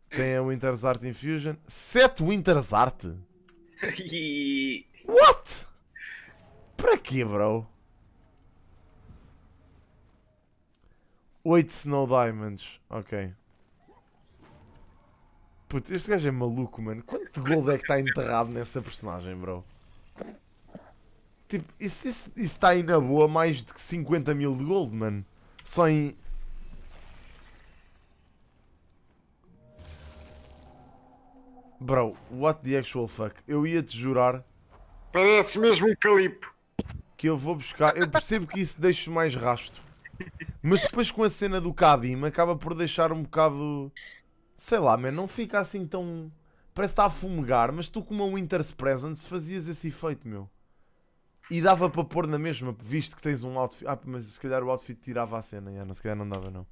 Tem a Winter's Art Infusion. 7 Winter's Art? What? Para quê, bro? 8 Snow Diamonds. Ok. Putz, este gajo é maluco, mano. Quanto gold é que está enterrado nessa personagem, bro? Tipo, isso, isso está aí na boa mais de 50 mil de gold, mano. Só em. Bro, what the actual fuck? Eu ia-te jurar. Parece mesmo um calipo. Que eu vou buscar. Eu percebo que isso deixa mais rasto. Mas depois com a cena do Kadim acaba por deixar um bocado. Sei lá, man, não fica assim tão. Parece que está a fumegar, mas tu com uma Winter's Presence fazias esse efeito, meu. E dava para pôr na mesma, visto que tens um outfit. Ah, mas se calhar o outfit tirava a cena, não, se calhar não dava, não.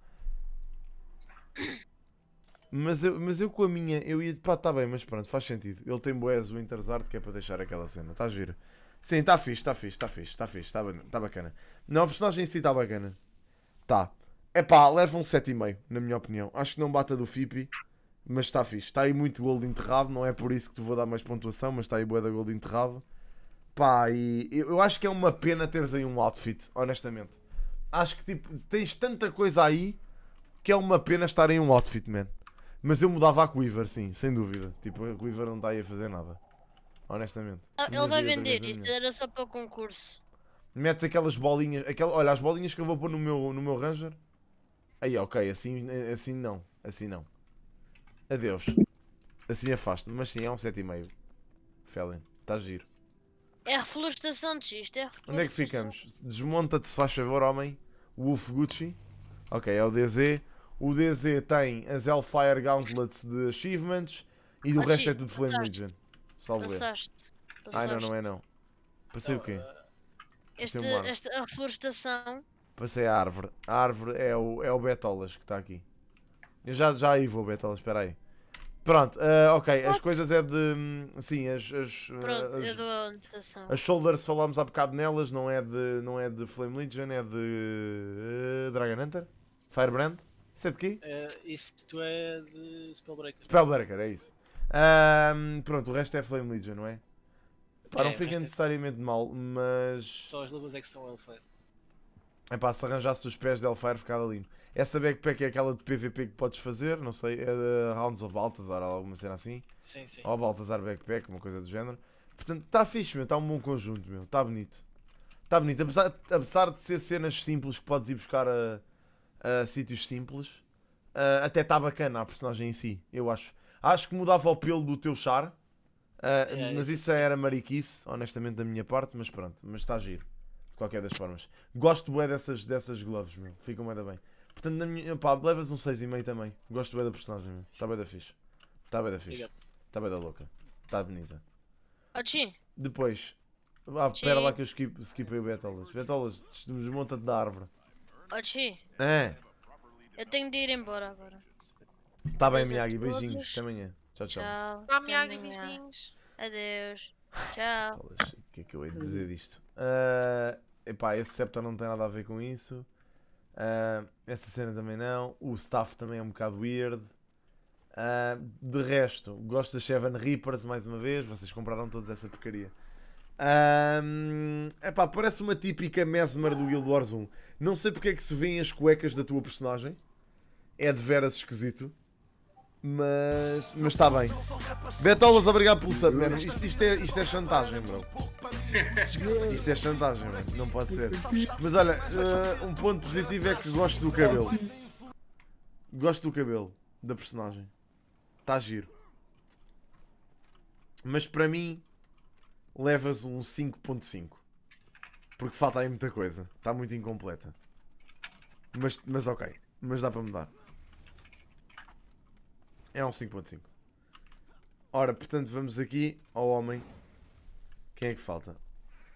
Mas eu, mas eu com a minha, eu ia. Pá, tá bem, mas pronto, faz sentido. Ele tem boés Winter's Art que é para deixar aquela cena, a tá giro. Sim, está fixe, está fixe, está fixe, está fixe, está tá bacana. Não, a personagem em si está bacana. Tá. É pá, leva um 7,5, na minha opinião. Acho que não bata do FIPI, mas está fixe. Está aí muito gol de enterrado, não é por isso que te vou dar mais pontuação, mas está aí boa da gol de enterrado. Pá, e eu acho que é uma pena teres aí um outfit, honestamente. Acho que tipo, tens tanta coisa aí que é uma pena estar em um outfit, man. Mas eu mudava a Quiver, sim, sem dúvida. Tipo, a Quiver não está aí a fazer nada. Honestamente. Ah, ele vai vender, isto era só para o concurso. Metes aquelas bolinhas, aquel, olha, as bolinhas que eu vou pôr no meu, no meu Ranger Aí, ok, assim, assim não. Assim não. Adeus. Assim afasto-me, mas sim, é um 7,5. Felin, está giro. É a reflorestação de xisto, é Onde é que ficamos? Desmonta-te se faz favor, homem. Wolf Gucci. Ok, é o DZ. O DZ tem as Hellfire Gauntlets de Achievements e do ah, resto é tudo Flame passaste. Legion. Salvo passaste. Ai ah, não, não é não. Parecia o quê? É- este, esta reflorestação Passei a árvore. A árvore é o, é o Betolas que está aqui. Eu já, já aí vou, Betolas, espera aí. Pronto, uh, ok, What? as coisas é de. Hum, sim, as. as eh, Pronto, as, eu dou a anotação. As shoulders falámos há bocado nelas, não é de, não é de Flame Legion, é de. Uh, Dragon Hunter? Firebrand? Isso é de quê? Uh, isto é de Spellbreaker. Spellbreaker, é isso. pronto, o resto é Flame Legion, não é? Pá, é, não fica é- necessariamente é... mal, mas. Só as luvas é que são Hellfire. É pá, se arranjasse os pés de Hellfire ficava lindo. Essa é backpack é aquela de PVP que podes fazer, não sei, é de Hounds of Baltazar alguma cena assim. Sim, sim. Ou Baltazar Backpack, uma coisa do género. Portanto, está fixe, meu, está um bom conjunto, meu, está bonito. Está bonito, apesar, apesar de ser cenas simples que podes ir buscar a, a sítios simples, uh, até está bacana a personagem em si, eu acho. Acho que mudava o pelo do teu char, uh, é, mas isso era mariquice, honestamente, da minha parte, mas pronto, mas está giro. De qualquer das formas. Gosto bué dessas, dessas gloves, meu. Ficam bué da bem. Portanto, na minha, pá, levas um 6,5 também. Gosto bué da personagem, meu. Está bué da fixe. Está bué da fixe. Está bué da louca. Está bonita. Achim. Depois. Ah, espera lá que eu skip, skipei o Betolas. Betolas, desmonta-te da árvore. Achim. É. Eu tenho de ir embora agora. Está bem, Miyagi. Beijinhos. Até amanhã. Tchau, tchau. Tchau, Miyagi. Beijinhos. Adeus. Tchau. O que é que eu hei de dizer disto? Uh, epá, esse Septa não tem nada a ver com isso. Uh, essa cena também não. O staff também é um bocado weird. Uh, de resto, gosto da Seven Reapers mais uma vez. Vocês compraram todos essa porcaria. Um, epá, parece uma típica mesmer do Guild Wars 1. Não sei porque é que se vêem as cuecas da tua personagem. É de veras esquisito. Mas está bem. Betolas, obrigado pelo sub, isto, isto, é, isto é chantagem, bro. Isto é chantagem, mano. não pode ser. Mas olha, uh, um ponto positivo é que gosto do cabelo. Gosto do cabelo da personagem. Está giro. Mas para mim, levas um 5.5. Porque falta aí muita coisa. Está muito incompleta. Mas, mas ok. Mas dá para mudar. É um 5.5. Ora, portanto, vamos aqui ao homem quem é que falta?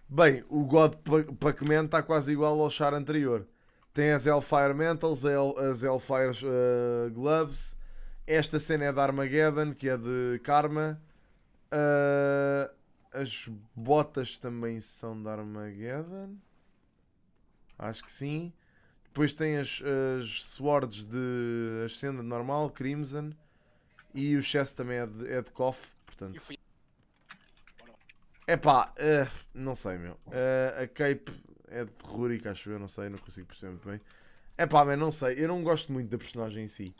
Bem, o God Pac-Man está quase igual ao char anterior. Tem as Hellfire Mantles, as Hellfire uh, Gloves. Esta cena é da Armageddon, que é de Karma. Uh, as botas também são da Armageddon. Acho que sim. Depois tem as, as swords de Ascenda normal, Crimson. E o chest também é de, é de KOF, portanto... É pá, uh, eh, não sei, meu. Uh, a Cape é de terror e acho eu, não sei, não consigo perceber muito bem. É pá, mas não sei, eu não gosto muito da personagem em si.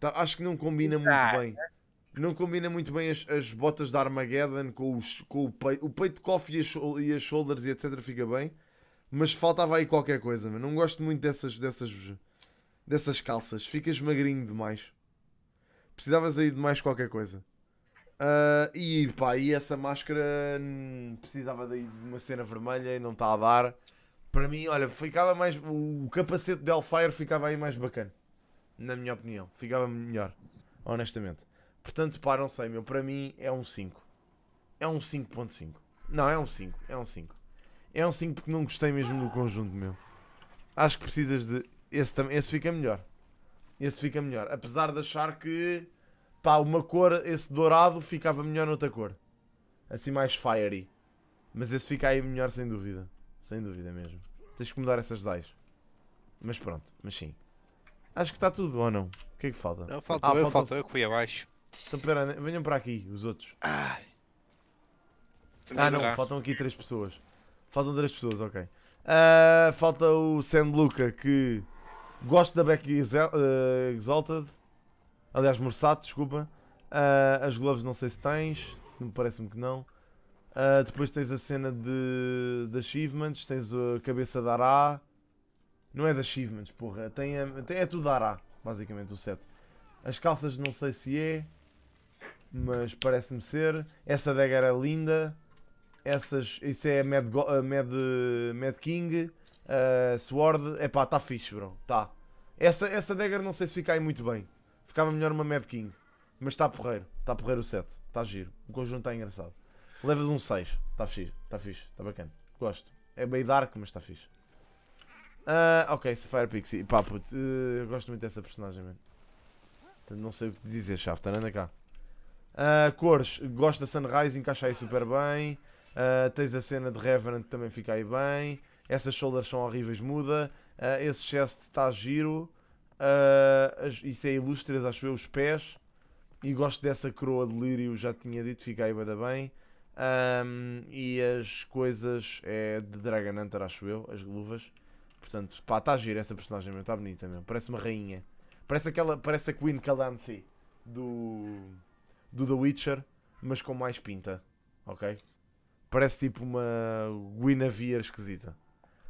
Tá, acho que não combina muito tá. bem. Não combina muito bem as, as botas da Armageddon com, os, com o peito. O peito coffee e as, e as shoulders e etc. fica bem. Mas faltava aí qualquer coisa, meu. Não gosto muito dessas, dessas, dessas calças. Ficas magrinho demais. Precisavas aí de mais qualquer coisa. Uh, e pá, e essa máscara hum, precisava de uma cena vermelha e não está a dar. Para mim, olha, ficava mais. O capacete de Hellfire ficava aí mais bacana. Na minha opinião. Ficava melhor. Honestamente. Portanto, pá, não sei, meu. Para mim é um 5. É um 5.5. Não, é um 5. É um 5. É um 5 porque não gostei mesmo do conjunto, meu. Acho que precisas de. Esse, esse fica melhor. Esse fica melhor. Apesar de achar que pá, uma cor, esse dourado ficava melhor noutra cor. Assim mais fiery. Mas esse fica aí melhor sem dúvida. Sem dúvida mesmo. Tens que mudar essas 10. Mas pronto, mas sim. Acho que está tudo, ou não? O que é que falta? Não, falta ah, eu, falta eu que fui abaixo. Então pera, venham para aqui, os outros. Ai. Ah não, faltam aqui três pessoas. Faltam três pessoas, ok. Uh, falta o Sam Luca que gosta da Beck eh, Exalted. Aliás, Morsato, desculpa. Uh, as gloves não sei se tens, parece-me que não. Uh, depois tens a cena de, de achievements, tens a cabeça da Ará. Não é de achievements, porra. Tem, a, tem é tudo da Ará, basicamente, o set. As calças não sei se é, mas parece-me ser. Essa Dagger é linda. Essas, isso é Mad, Go, ah, Mad, Mad King, uh, Sword. Epá, tá fixe, bro. Tá. Essa, essa dagger não sei se fica aí muito bem. Ficava melhor uma Mad King. Mas está porreiro. Está porreiro o 7. Está giro. O conjunto está engraçado. Levas um 6. Está fixe. Está fixe. Está bacana. Gosto. É meio dark, mas está fixe. Uh, ok, Sapphire Pixie. Pá, puto. Uh, eh, gosto muito dessa personagem, mano. Não sei o que dizer, chave, tá, Anda cá. Uh, cores. Gosto da Sunrise. Encaixa aí super bem. Uh, tens a cena de Revenant. Também fica aí bem. Essas shoulders são horríveis. Muda. Uh, esse chest está giro. Uh, isso é ilustres, acho eu, os pés. E gosto dessa coroa de lírio, já tinha dito, fica aí bada bem. Um, e as coisas é de Dragon Hunter, acho eu, as luvas. Portanto, pá, está giro essa personagem, está bonita mesmo. Parece uma rainha. Parece, aquela, parece a Queen Calanthe do, do The Witcher, mas com mais pinta, ok? Parece tipo uma Guinevere esquisita.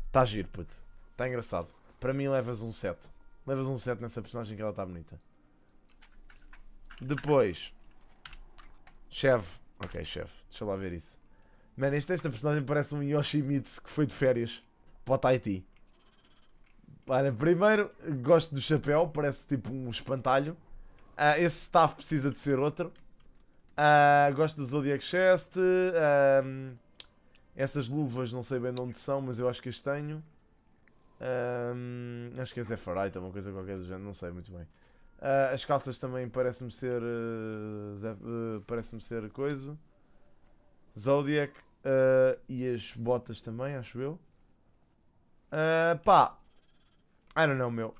Está giro, puto. Está engraçado. Para mim levas um 7. Levas um 7 nessa personagem que ela está bonita. Depois. Chefe. Ok, chefe. Deixa lá ver isso. Mano, esta esta personagem parece um Yoshimitsu que foi de férias para o Tahiti. Olha, primeiro, gosto do chapéu, parece tipo um espantalho. Uh, esse staff precisa de ser outro. Uh, gosto do Zodiac Chest. Uh, essas luvas não sei bem de onde são, mas eu acho que as tenho. Um, acho que é Zé ou uma coisa qualquer do género, não sei muito bem. Uh, as calças também parece-me ser. Uh, uh, parece-me ser coisa. Zodiac e as botas também, acho eu. Uh, pá, I don't know, meu.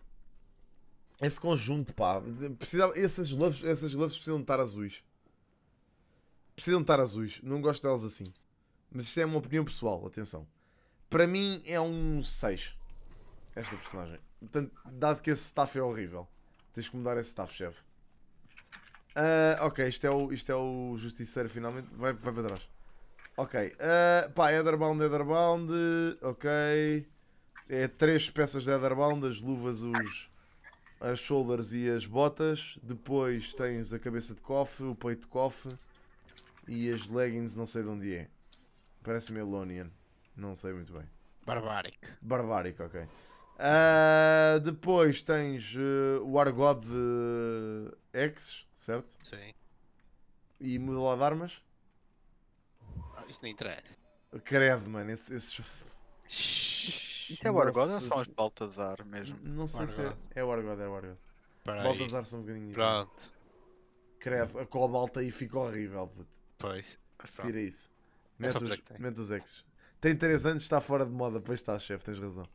Esse conjunto, pá, precisava, essas, gloves, essas gloves precisam estar azuis. Precisam estar azuis, não gosto delas assim. Mas isto é uma opinião pessoal, atenção. Para mim é um 6. Esta personagem. Portanto, dado que esse staff é horrível, tens que mudar esse staff, chefe. Uh, ok, isto é, o, isto é o Justiceiro finalmente. Vai, vai para trás. Ok. Uh, pá, Etherbound, Etherbound. Ok. É três peças de Etherbound: as luvas, os, as shoulders e as botas. Depois tens a cabeça de cofre, o peito de cofre e as leggings, não sei de onde é. Parece-me Elonian. Não sei muito bem. Barbaric. Barbaric, ok. Uh, depois tens uh, o Argod X, certo? Sim. E modelo de armas? Ah, isto interessa. Credo, mano, esse, esse... Isto é o Argod ou são os Baltasar Baltazar mesmo? Não sei se é. É o Argod, é o Argod. Baltazar são um bocadinho. Pronto. Credo, a cobalta aí fica horrível, puto. Pois. Tira isso. É mete, os, mete os Xs. Tem 3 anos, está fora de moda, pois está, chefe, tens razão.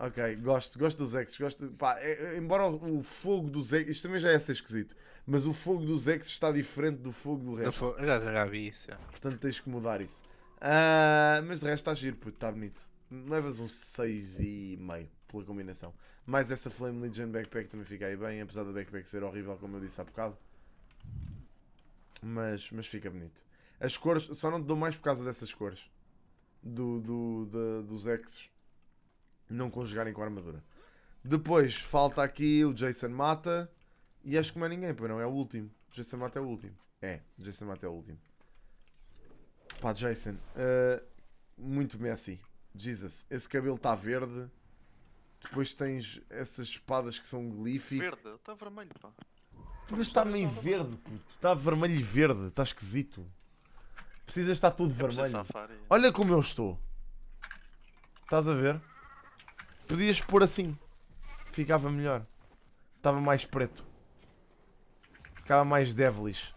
Ok, gosto, gosto dos exes, gosto. Pá, é, é embora o, fogo dos exes isto também já é ser esquisito, mas o fogo dos exes está diferente do fogo do resto. Fogo, já, já vi isso. Portanto tens que mudar isso. Uh, mas de resto está giro, puto, está bonito. Levas uns 6,5 pela combinação. Mais essa Flame Legion Backpack também fica aí bem, apesar da backpack ser horrível, como eu disse há bocado. Mas, mas fica bonito. As cores, só não te dou mais por causa dessas cores. Do, do, do dos exes não conjugarem com a armadura. Depois falta aqui o Jason Mata e acho que não é ninguém, pois não? É o último. Jason Mata é o último. É, Jason Mata é o último. Pá, Jason, uh, muito Messi. Jesus, esse cabelo está verde. Depois tens essas espadas que são glyphic. Verde, está vermelho, pá. Mas está meio verde, puto. Está vermelho e verde, está esquisito. Precisa estar tudo é vermelho. Olha como eu estou. Estás a ver? Podias pôr assim. Ficava melhor. Estava mais preto. Ficava mais devilish.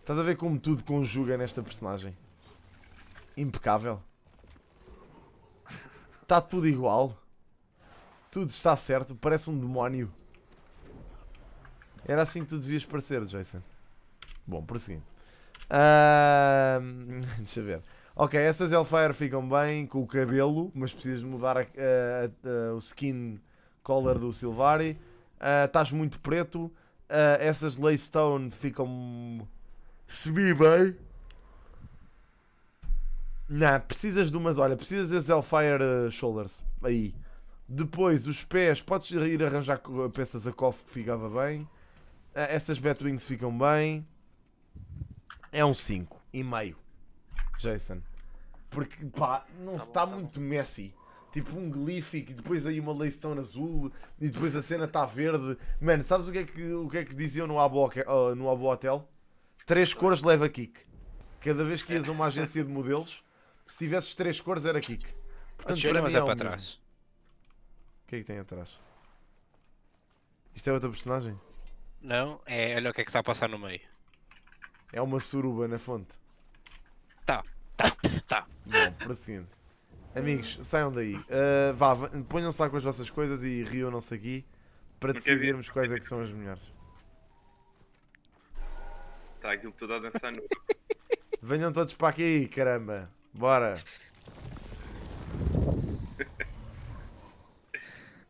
Estás a ver como tudo conjuga nesta personagem? Impecável. Está tudo igual. Tudo está certo. Parece um demónio. Era assim que tu devias parecer, Jason. Bom, prosseguindo. Uh... Deixa ver. Ok, essas Hellfire ficam bem com o cabelo, mas precisas mudar a, a, a, o skin color do Silvari. Uh, estás muito preto. Uh, essas Laystone ficam. Subi bem. Não, precisas de umas. Olha, precisas das Hellfire Shoulders. Aí. Depois, os pés. Podes ir arranjar peças a cofre que ficava bem. Uh, essas Batwings ficam bem. É um 5,5. e meio. Jason. Porque pá, não tá está tá muito bom. messy. Tipo um glyphic, depois aí uma leistão azul e depois a cena está verde. Mano, sabes o que é que, o que, é que diziam no Abo, uh, no Abo Hotel? Três cores leva kick. Cada vez que ias a uma agência de modelos, se tivesses três cores era kick. Portanto, para é, é, para trás. O que é que tem atrás? Isto é outra personagem? Não, é olha o que é que está a passar no meio. É uma suruba na fonte tá, tá, tá. Bom, prosseguindo. Amigos, saiam daí. Uh, vá, ponham-se lá com as vossas coisas e reúnam-se aqui para decidirmos quais é que são as melhores. Está aquilo tudo a dançar no. Venham todos para aqui, caramba. Bora.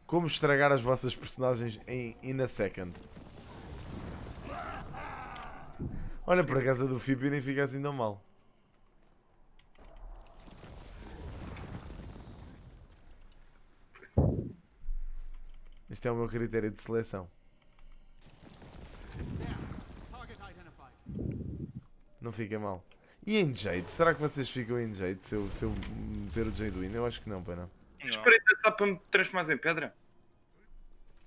Como estragar as vossas personagens em in a second. Olha, por acaso a do Fipi nem fica assim tão mal. Este é o meu critério de seleção. Não fica mal. E em Jade? Será que vocês ficam em Jade se eu, se eu meter o Jade Win? Eu acho que não, pai, não. Espera é só para me transformar em pedra.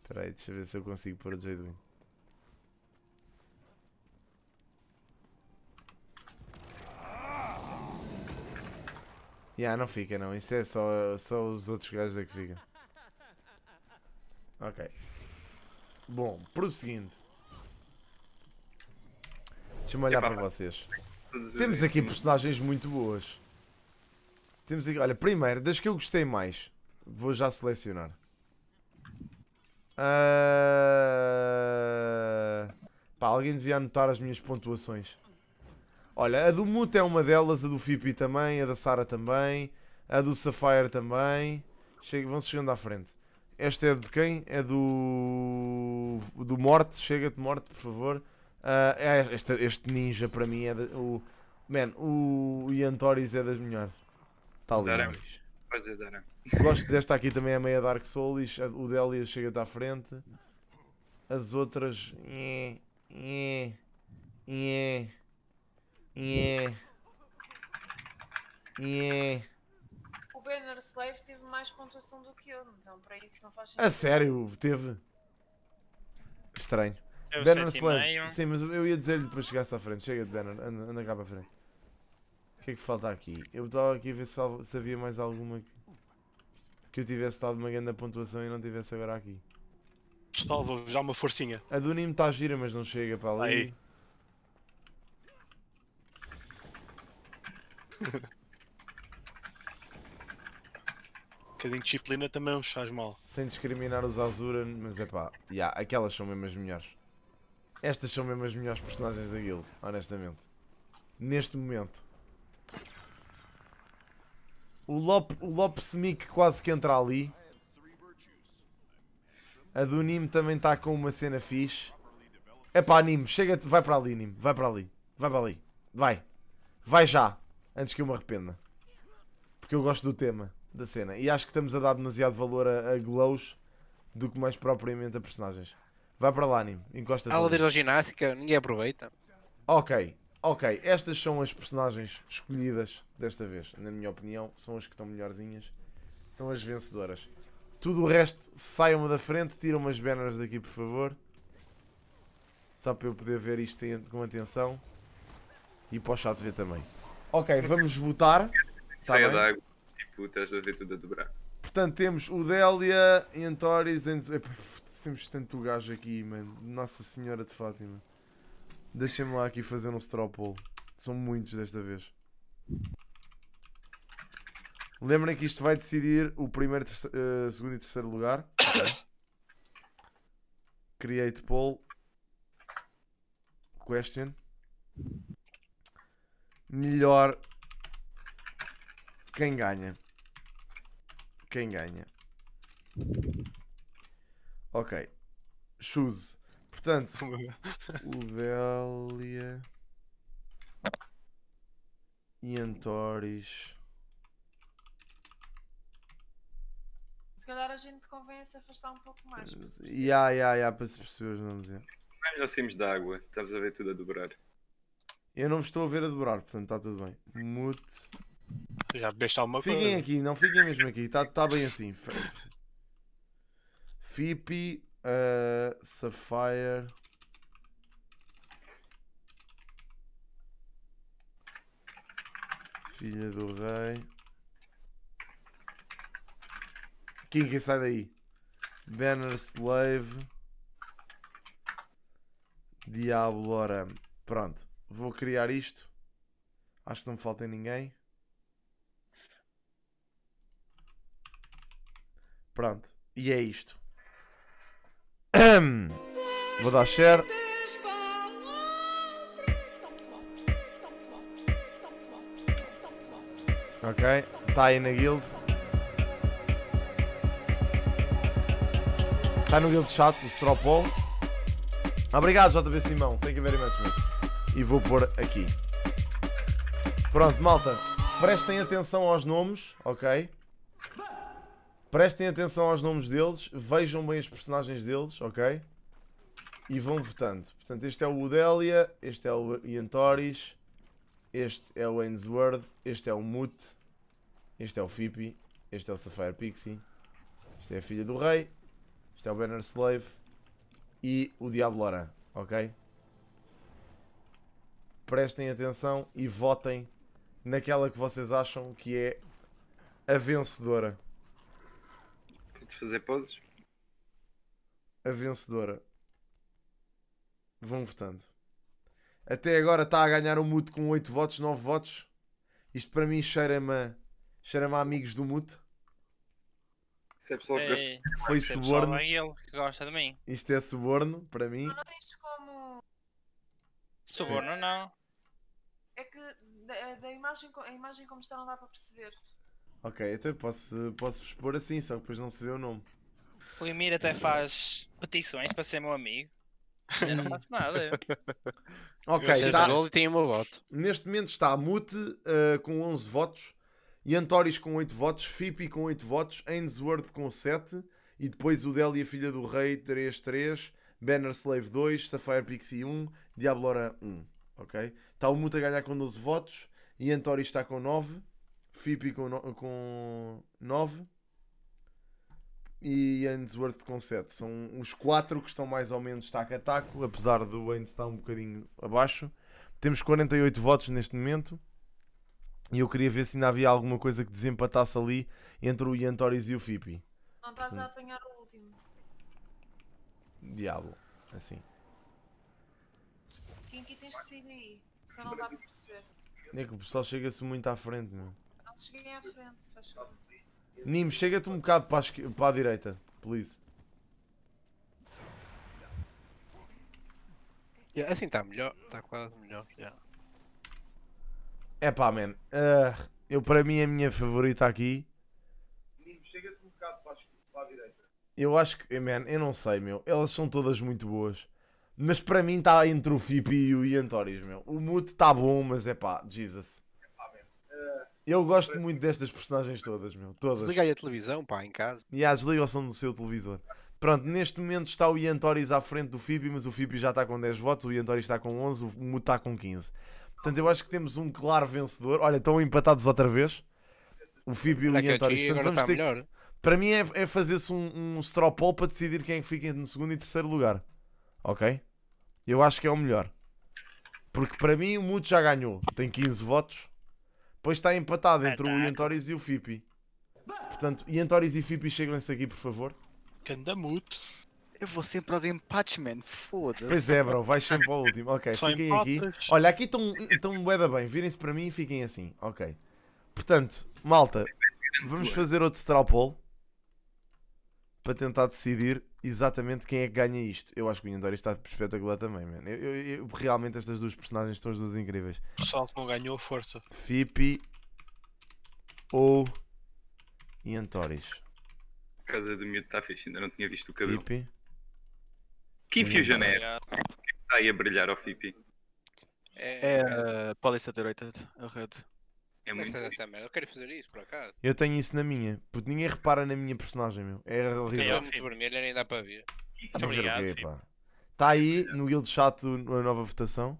Espera aí, deixa eu ver se eu consigo pôr o Jade Win. Yeah, não fica não, isso é só, só os outros gajos é que ficam. Ok. Bom, prosseguindo. Deixa-me olhar para vocês. Temos aqui personagens muito boas. Temos aqui, olha, primeiro, das que eu gostei mais, vou já selecionar. Uh... Pá, alguém devia anotar as minhas pontuações. Olha, a do Mute é uma delas, a do Fipi também, a da Sara também, a do Sapphire também. Chega, vão-se chegando à frente. Esta é de quem? É do. do Morte. Chega-te, Morte, por favor. Uh, este, este, ninja para mim é. De, o, man, o Ian Torres é das melhores. Está ali. Pois é, Darão. Gosto desta aqui também, é meia Dark Souls. O Delia chega-te à frente. As outras. Yeah, yeah, yeah, yeah, Banner Slave teve mais pontuação do que eu, então para isso não faz sentido. A sério, teve. Estranho. É Banner Slave. Sim, mas eu ia dizer-lhe para chegar-se à frente. Chega de Banner, anda, anda cá para a frente. O que é que falta aqui? Eu estava aqui a ver se, havia mais alguma que, que eu tivesse dado uma grande pontuação e não tivesse agora aqui. Pessoal, vou já uma forcinha. A do Nimo está a gira, mas não chega para ali. Aí. bocadinho de disciplina também nos faz mal. Sem discriminar os Azura, mas é pá, yeah, aquelas são mesmo as melhores. Estas são mesmo as melhores personagens da guild, honestamente. Neste momento. O Lop, o Lop Smic quase que entra ali. A do Nim também está com uma cena fixe. É pá, Nim, chega, vai para ali, Nim, vai para ali, vai para ali, vai, vai já, antes que eu me arrependa, porque eu gosto do tema da cena. E acho que estamos a dar demasiado valor a, a glows do que mais propriamente a personagens. Vai para lá, Nimo. Encosta Aula de ginástica, ninguém aproveita. Ok, ok. Estas são as personagens escolhidas desta vez. Na minha opinião, são as que estão melhorzinhas. São as vencedoras. Tudo o resto, saiam da frente. Tiram umas banners daqui, por favor. Só para eu poder ver isto com atenção. E para o chat ver também. Ok, vamos votar. Tá Saia d'água putas da tudo a dobrar. Portanto, temos o Délia, Antóris, temos tanto gajo aqui, mano. Nossa Senhora de Fátima. Deixem-me lá aqui fazer um straw poll. São muitos desta vez. Lembrem que isto vai decidir o primeiro, uh, segundo e terceiro lugar. Okay. Create poll. Question. Melhor quem ganha quem ganha. Ok. Choose. Portanto, é? o Delia e Antoris. Se calhar a gente convém se afastar um pouco mais. Ya, ya, ya, para se perceber os nomes. Yeah. Melhor saímos da água, Estavas a ver tudo a dobrar. Eu não me estou a ver a dobrar, portanto está tudo bem. Mute. Já bebeste alguma fiquem coisa? Fiquem aqui, não fiquem mesmo aqui. Está tá bem assim. Fipi, uh, Sapphire. Filha do rei. Quem que sai daí? Banner Slave. Diablo Oram. Pronto. Vou criar isto. Acho que não me falta ninguém. Pronto. E é isto. Vou dar share. Ok, está aí na guild. Está no guild chat, o Stropol. Obrigado, JB Simão. Thank you very much, mate. E vou pôr aqui. Pronto, malta. Prestem atenção aos nomes, ok? Prestem atenção aos nomes deles, vejam bem os personagens deles, ok? E vão votando. Portanto, este é o Udélia, este é o Iantoris, este é o Ainsworth, este é o Mute, este é o Fippy, este é o Sapphire Pixie, este é a Filha do Rei, este é o Banner Slave e o Diablora ok? Prestem atenção e votem naquela que vocês acham que é a vencedora de fazer poses? A vencedora. Vão votando. Até agora está a ganhar o Mute com 8 votos, 9 votos. Isto para mim cheira-me cheira amigos do Mute. Isso é pessoal que é, gosta. Foi é suborno. É ele que gosta de mim. Isto é suborno para mim. Não tens como. Suborno Sim. não. É que da, da imagem, a imagem como está não dá para perceber. Ok, até então posso, posso vos pôr assim, só que depois não se vê o nome. O Emir até faz petições para ser meu amigo. Eu não faço nada. ok, está. Tem uma voto. Neste momento está Mute uh, com 11 votos, Yantoris com 8 votos, Fipi com 8 votos, Ainsworth com 7, e depois o Del e a Filha do Rei 3-3, Banner Slave 2, Sapphire Pixie 1, Diablora 1. Ok? Está o Mute a ganhar com 12 votos, e Yantoris está com 9. Fipi com, no, com 9 e Ainsworth com 7. São os 4 que estão mais ou menos taco a taco, apesar do Ains estar um bocadinho abaixo. Temos 48 votos neste momento. E eu queria ver se ainda havia alguma coisa que desempatasse ali entre o Ian Torres e o Fipi. Não estás a apanhar o último. Diabo, assim. Quem que tens que sair daí? não dá para perceber. É que o pessoal chega-se muito à frente, mano. Cheguei à frente, se faz favor. Nimo, chega-te um bocado para a, para a direita, please. Yeah, assim está melhor, está quase melhor. Yeah. É pá, man. Uh, eu, para mim, a minha favorita aqui. Nimo, chega-te um bocado para a, para a direita. Eu acho que, man, eu não sei, meu. Elas são todas muito boas. Mas para mim está entre o Fipi e o Iantoris, meu. O Mute está bom, mas é pá, Jesus. Eu gosto muito destas personagens todas, meu. Todas. aí a televisão, pá, em casa. E yeah, desliga o som do seu televisor. Pronto, neste momento está o Ian Torres à frente do Fipe, mas o Fipe já está com 10 votos, o Ian Torres está com 11, o Muto está com 15. Portanto, eu acho que temos um claro vencedor. Olha, estão empatados outra vez. O Fipe e o é Ian Torres. Portanto, vamos ter que... Para mim é, é fazer-se um, um straw poll para decidir quem é fica no segundo e terceiro lugar. Ok? Eu acho que é o melhor. Porque para mim o Muto já ganhou. Tem 15 votos. Depois está empatado é, entre tá, o é Iantoris e o Fipi. Portanto, Iantoris e Fipi chegam-se aqui, por favor. Candamute. Eu vou sempre aos empates, man. Foda-se. Pois é, bro. Vai sempre ao último. Ok, Só fiquem empates. aqui. Olha, aqui estão estão bem. Virem-se para mim e fiquem assim. Ok. Portanto, malta, vamos fazer outro straw poll para tentar decidir exatamente quem é que ganha isto. Eu acho que o Indoria está espetacular também, mano. Eu, eu, eu, realmente estas duas personagens estão as duas incríveis. O pessoal que não ganhou, força. Fipi ou Iantoris. A casa do meu está fixe, ainda não tinha visto o cabelo. Fipi. Que infusion é essa? Está aí a brilhar ao Fipi. É, é uh, Polysaturate, a é, é muito fazer essa merda. Eu quero fazer isso, por acaso. Eu tenho isso na minha, porque ninguém repara na minha personagem, meu. É, é horrível. É muito vermelho, nem dá para ver. Dá para ver o quê, pá? Está aí no Guild Chat a nova votação.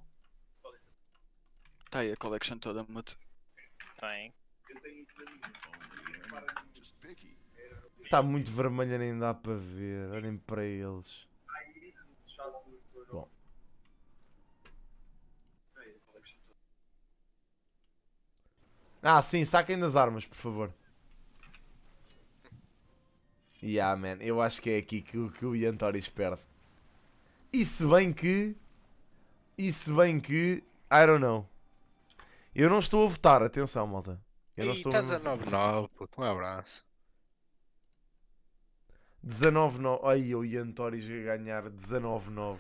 Está aí a collection toda, muito. Tem. Está tá muito vermelha, nem dá para ver. Olhem para eles. Ah, sim, saquem das armas, por favor. Yeah, man. Eu acho que é aqui que, que o Ian Torres perde. E se bem que... E se bem que... I don't know. Eu não estou a votar, atenção, malta. Eu não e estou estás a 19, 9 puto. Um abraço. 19-9. Ai, o Ian Torres a ganhar 19-9.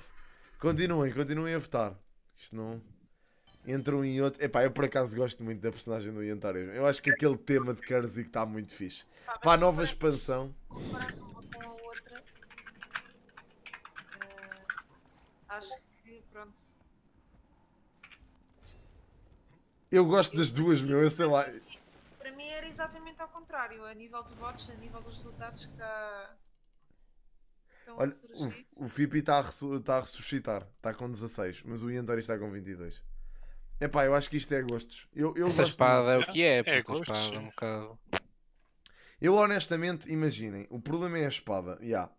Continuem, continuem a votar. Isto não entre um e outro. Epá, eu por acaso gosto muito da personagem do Ian Eu acho que aquele tema de que está muito fixe. Tá, Para a nova expansão. Com a outra, uh, acho que pronto. Eu gosto das duas, meu, eu sei lá. Para mim era exatamente ao contrário, a nível de votos, a nível dos resultados que está. Olha, o, o Fipi está a, ressuscitar, está com 16, mas o Ian está com 22. É, pá, eu acho que isto é gostos. Eu, eu Essa espada é o que é, é gostos, espada, um bocado. Eu honestamente, imaginem, o problema é a espada, E Yeah.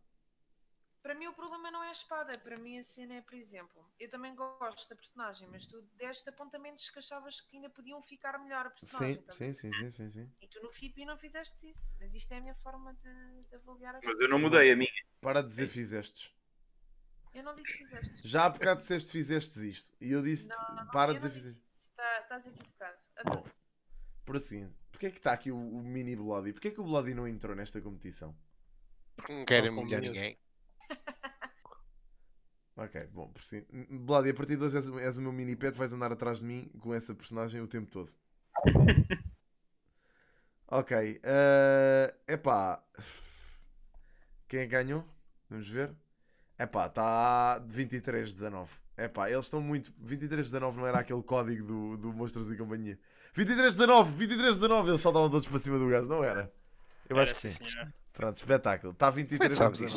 Para mim o problema não é a espada, para mim a cena é, por exemplo, eu também gosto da personagem, mas tu deste apontamentos que achavas que ainda podiam ficar melhor a personagem. Sim, sim, sim, sim, sim, E tu no FIP não fizeste isso, mas isto é a minha forma de, de avaliar a Mas eu não mudei a minha. Para dizer fizestes. Eu não disse que fizeste. Já há bocado disseste fizeste isto. E eu disse não, não, para de dizer Está, estás equivocado. Por assim, porquê é que está aqui o, o mini Bloody? Porquê é que o Bloody não entrou nesta competição? Porque não querem humilhar ninguém. Ok, bom, por si. Assim, Bloody, a partir de hoje és, és o meu mini pet, vais andar atrás de mim com essa personagem o tempo todo. ok, é uh, epá. Quem é ganhou? Vamos ver. É pá, está 2319. É pá, eles estão muito. 2319 não era aquele código do, do Monstros e Companhia. 2319, 2319, eles só estavam todos para cima do gajo, não era? Eu era acho que sim. Senhora. Pronto, espetáculo. Está 23 Mas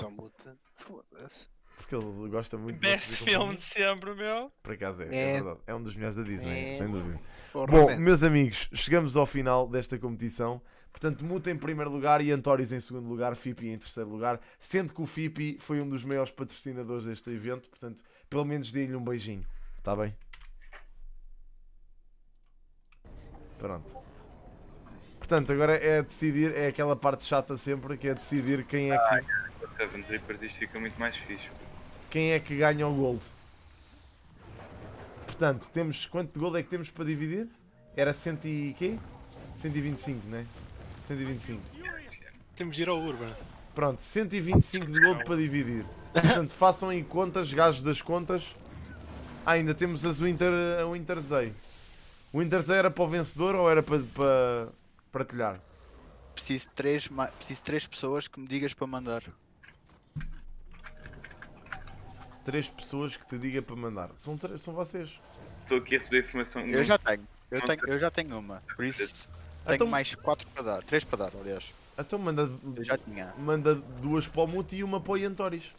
Foda-se. Porque ele gosta muito Best filme de sempre, meu. Por acaso é, é, é. verdade. É um dos melhores da Disney, é. sem dúvida. Porra, Bom, bem. meus amigos, chegamos ao final desta competição. Portanto, Muta em primeiro lugar e Antórios em segundo lugar, FIPI em terceiro lugar, sendo que o FIPI foi um dos maiores patrocinadores deste evento, portanto, pelo menos deem-lhe um beijinho, está bem? Pronto. Portanto, agora é decidir, é aquela parte chata sempre, que é decidir quem é que... Ah, o Seven Trippers isto fica muito mais fixe. Quem é que ganha o Gold? Portanto, temos... Quanto de Gold é que temos para dividir? Era cento e quê? 125, não é? 125. Temos de ir ao Urban. Pronto, 125 de gold para dividir. Portanto, façam em contas, gajos das contas. Ah, ainda temos as Winter, a Winter's Day. Winter's Day era para o vencedor ou era para, para partilhar? Preciso de três, preciso três pessoas que me digas para mandar. Três pessoas que te diga para mandar. São, são vocês. Estou aqui a receber informação. Eu já tenho. Eu, tenho, eu já tenho uma. Por isso tenho então... mais 4 para dar, 3 para dar, aliás. Então manda, já tinha. manda duas para o Muti e uma para o Iantoris.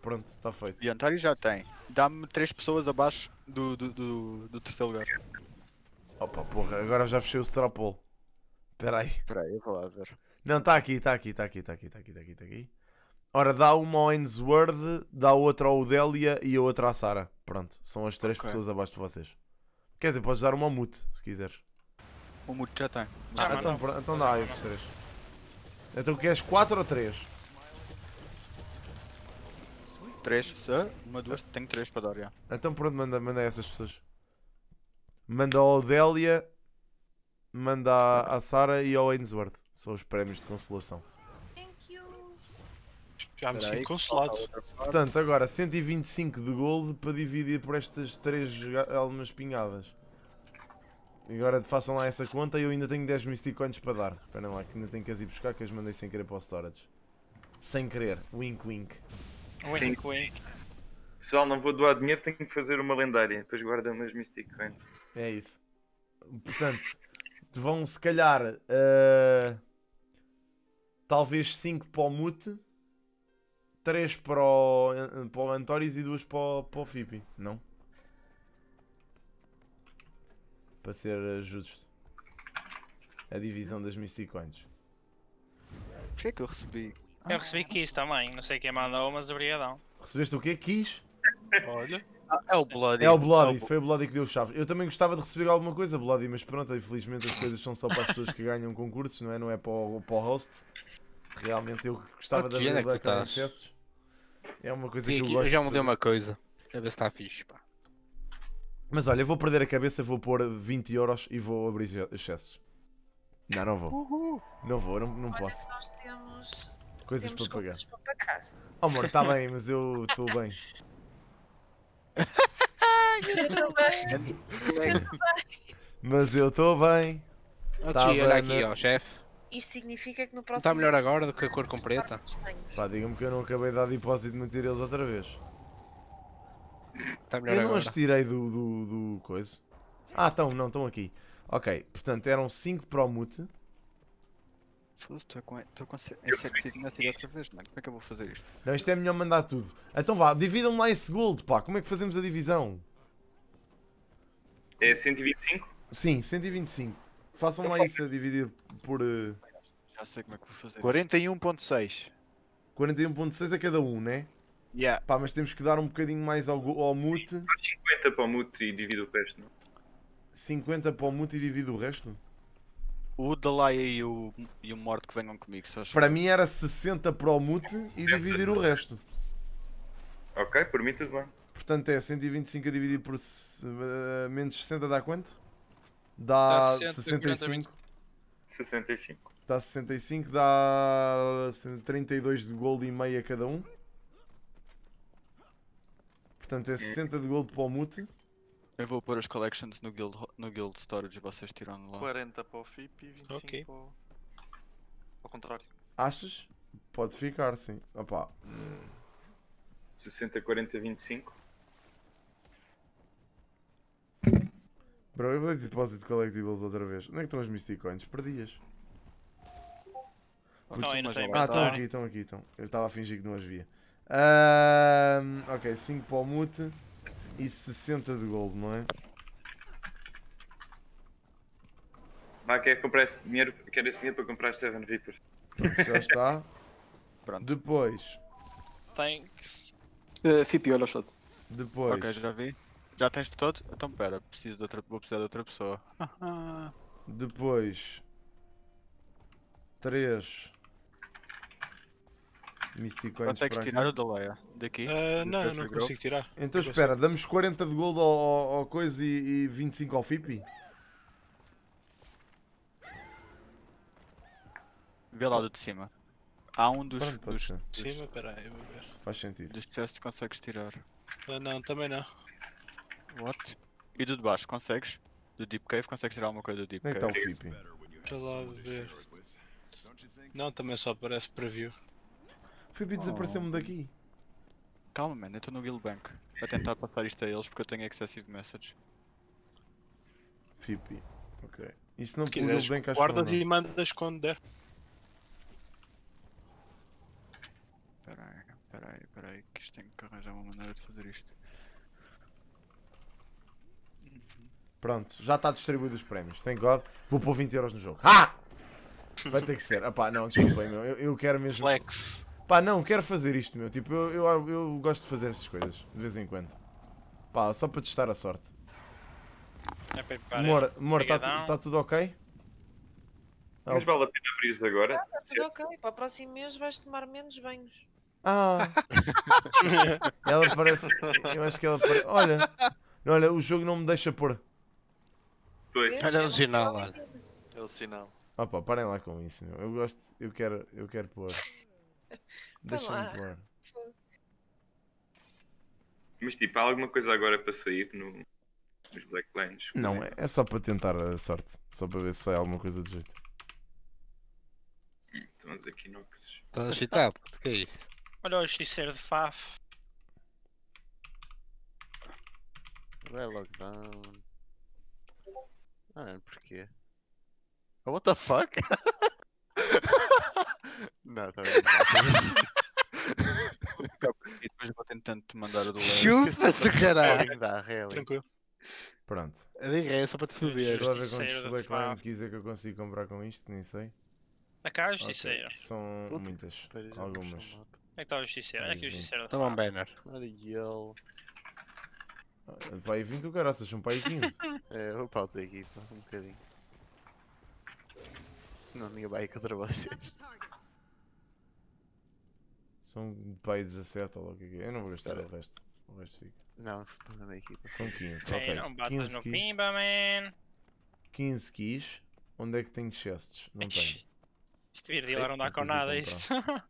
Pronto, está feito. Iantoris já tem. Dá-me 3 pessoas abaixo do, do, do, do, terceiro lugar. Opa, porra, agora já fechei o Strapol. Espera aí. Espera aí, eu vou lá ver. Não, está aqui, está aqui, está aqui, está aqui, está aqui, está aqui, tá aqui. Ora, dá uma ao Ainsworth, dá outra ao Delia e a outra à Sara. Pronto, são as três okay. pessoas abaixo de vocês. Quer dizer, podes dar uma ao Mute, se quiseres. O Muro já tem. Ah, então, então dá esses três. Então queres 4 ou 3? 3, uma, duas, tenho 3 para dar, já. Então pronto, manda, manda a essas pessoas. Manda a Odélia, manda a, Sara e ao Ainsworth. São os prémios de consolação. Já me sinto consolado. Portanto, agora 125 de gold para dividir por estas 3 almas pinhadas. Agora façam lá essa conta e eu ainda tenho 10 Mystic Coins para dar. Espera lá, que ainda tenho que as ir buscar, que as mandei sem querer para o storage. Sem querer. Wink, wink. Wink, wink. Pessoal, não vou doar dinheiro, tenho que fazer uma lendária. Depois guardam as Mystic Coins. É isso. Portanto, vão se calhar... Uh, talvez 5 para o Mute, 3 eh, para o, para o e 2 para o, para o não? Para ser justo. A divisão das Mystic Coins. Porquê é que eu recebi? Eu recebi ah, quis também, não sei quem mandou, mas obrigadão. Recebeste o quê? Quis? Olha. Ah, é o Bloody. É o Bloody, é foi o Bloody que deu chaves. Eu também gostava de receber alguma coisa, Bloody, mas pronto, infelizmente as coisas são só para as pessoas que ganham concursos, não é? Não é para o, para o host. Realmente eu gostava ah, de é abrir Black É uma coisa Sim, que eu gosto. Eu já mudei uma coisa. A é ver se está fixe, pá. Mas olha, eu vou perder a cabeça, vou pôr 20 euros e vou abrir excessos. Não, não vou. Uhul. Não vou, não, não olha, posso. Nós temos coisas temos para, pagar. para pagar. Oh, amor, está bem, mas eu estou bem. eu estou bem. bem. Mas eu estou bem. Está tá olha aqui, ó, chefe. Isto significa que no tá próximo. Está melhor agora do que a cor com preta? Tá Pá, diga-me que eu não acabei de dar depósito de meter eles outra vez. Tá melhor Eu não as tirei do, do, do coisa. Ah, estão, não, estão aqui. Ok, portanto eram 5 para o mute. Foda-se, estou com, tô com inseticida a é tirar outra vez, mano. É? Como é que eu vou fazer isto? Não, isto é melhor mandar tudo. Então vá, dividam-me lá esse gold, pá. Como é que fazemos a divisão? É 125? Sim, 125. Façam eu lá isso a dividir por. Uh... Já sei como é que vou fazer. 41.6. 41.6 a cada um, né? Yeah. Pá, mas temos que dar um bocadinho mais ao, ao mute. 50 para o mute e divido o resto, não? 50 para o mute e divido o resto? O Dalaia e o, e o Morte que venham comigo. para mim era 60 para o mute e dividir o resto. Ok, por mim tudo bem. Portanto é 125 a dividir por uh, menos 60 dá quanto? Dá, dá 65. 65. Dá 65, dá 32 de gold e meia cada um. Portanto, é 60 é. de gold para o Muti. Eu vou pôr as collections no Guild, no guild Storage e vocês tiram lá. 40 para o FIP e 25 okay. para o... Ao contrário. Achas? Pode ficar, sim. Opa. 60, 40, 25. Bro, eu vou dar de depósito de collectibles outra vez. Onde é que estão os Mystic Coins? Perdias. Então aí Não, ah, tá estão aqui, estão aqui, estão. Eu estava a fingir que não as via. Uh, ok, 5 para o mute e 60 de gold, não é? Vai quer comprar esse dinheiro, quer esse dinheiro para comprar 7 Reapers. Pronto, já está. Pronto. Depois. Thanks. Uh, Fipi, olha o shot. Depois. Ok, já vi. Já tens de todos? Então pera, preciso de outra, vou precisar de outra pessoa. Depois. 3. Mystic Coins. Consegues tirar o da Leia daqui? Uh, não, não consigo tirar. Então espera, damos 40 de gold ao, ao coisa e, e 25 ao Fipi? Vê lá do de cima. Há um dos. Pronto, dos, dos de cima, peraí, eu vou ver. Faz sentido. Dos chests consegues tirar. Uh, não, também não. What? E do de baixo, consegues? Do Deep Cave, consegues tirar alguma coisa do Deep tá Cave? Então, Fipi. Deixa lá ver. Não, também só aparece preview. Felipe oh, desapareceu-me daqui. Calma, mano, eu estou no guild bank. A tentar passar isto a eles porque eu tenho excessive message. Felipe, ok. Isso não pelo guild bank acho Guardas e mandas quando der. Peraí, peraí, peraí, que isto tem que arranjar uma maneira de fazer isto. Pronto, já está distribuído os prémios. Thank God. Vou pôr 20€ no jogo. Ah! Vai ter que ser. Ah pá, não, desculpa, meu. Eu, eu quero mesmo. Flex. Pá, não, quero fazer isto, meu. Tipo, eu, eu, eu gosto de fazer estas coisas, de vez em quando. Pá, só para testar a sorte. É mor Mora, está tá tudo ok? Mas ah, vale a pena abrir se agora? Ah, está tá tudo ok. Para o próximo mês vais tomar menos banhos. Ah! ela parece. Eu acho que ela parece. Olha, olha, o jogo não me deixa pôr. Pois. Olha o sinal, olha. É o sinal. Opa, parem lá com isso, meu. Eu gosto, eu quero, eu quero pôr. Deixa-me claro. Mas tipo, há alguma coisa agora para sair no, nos Blacklands? Não, é, é só para tentar a sorte. Só para ver se sai alguma coisa do jeito. estamos aqui noxes. Estás a chitar? O que é isto? Olha o justiceiro de Faf. Vai lockdown. Ah, porquê? Oh, what the fuck? não, tá bem. e depois vou tentando te mandar a do Léo. Chupa-se, caralho. Tranquilo. Pronto. A diga é só para te foder. Deixa eu ver quantos Blackmans quiser que eu consigo comprar com isto, nem sei. A cá a justiceira. Okay. São Puta. muitas. Algumas. Onde é que está a justiceira? Olha aqui o justiceira. Toma um banner. Ariel. ele. Pai ah, 20 o caraças, são pai 15. é, vou pautar aqui, um bocadinho. Não, minha vai contra vocês. São pai 17 ou o aqui. É é. Eu não vou gastar o resto. O resto fica. Não, foi na minha equipa. São 15, Sim, ok. Não batas 15 no Pimba, man. 15 keys. Onde é que tenho chests? Não tenho. Isto vir de lá não dá com nada isto.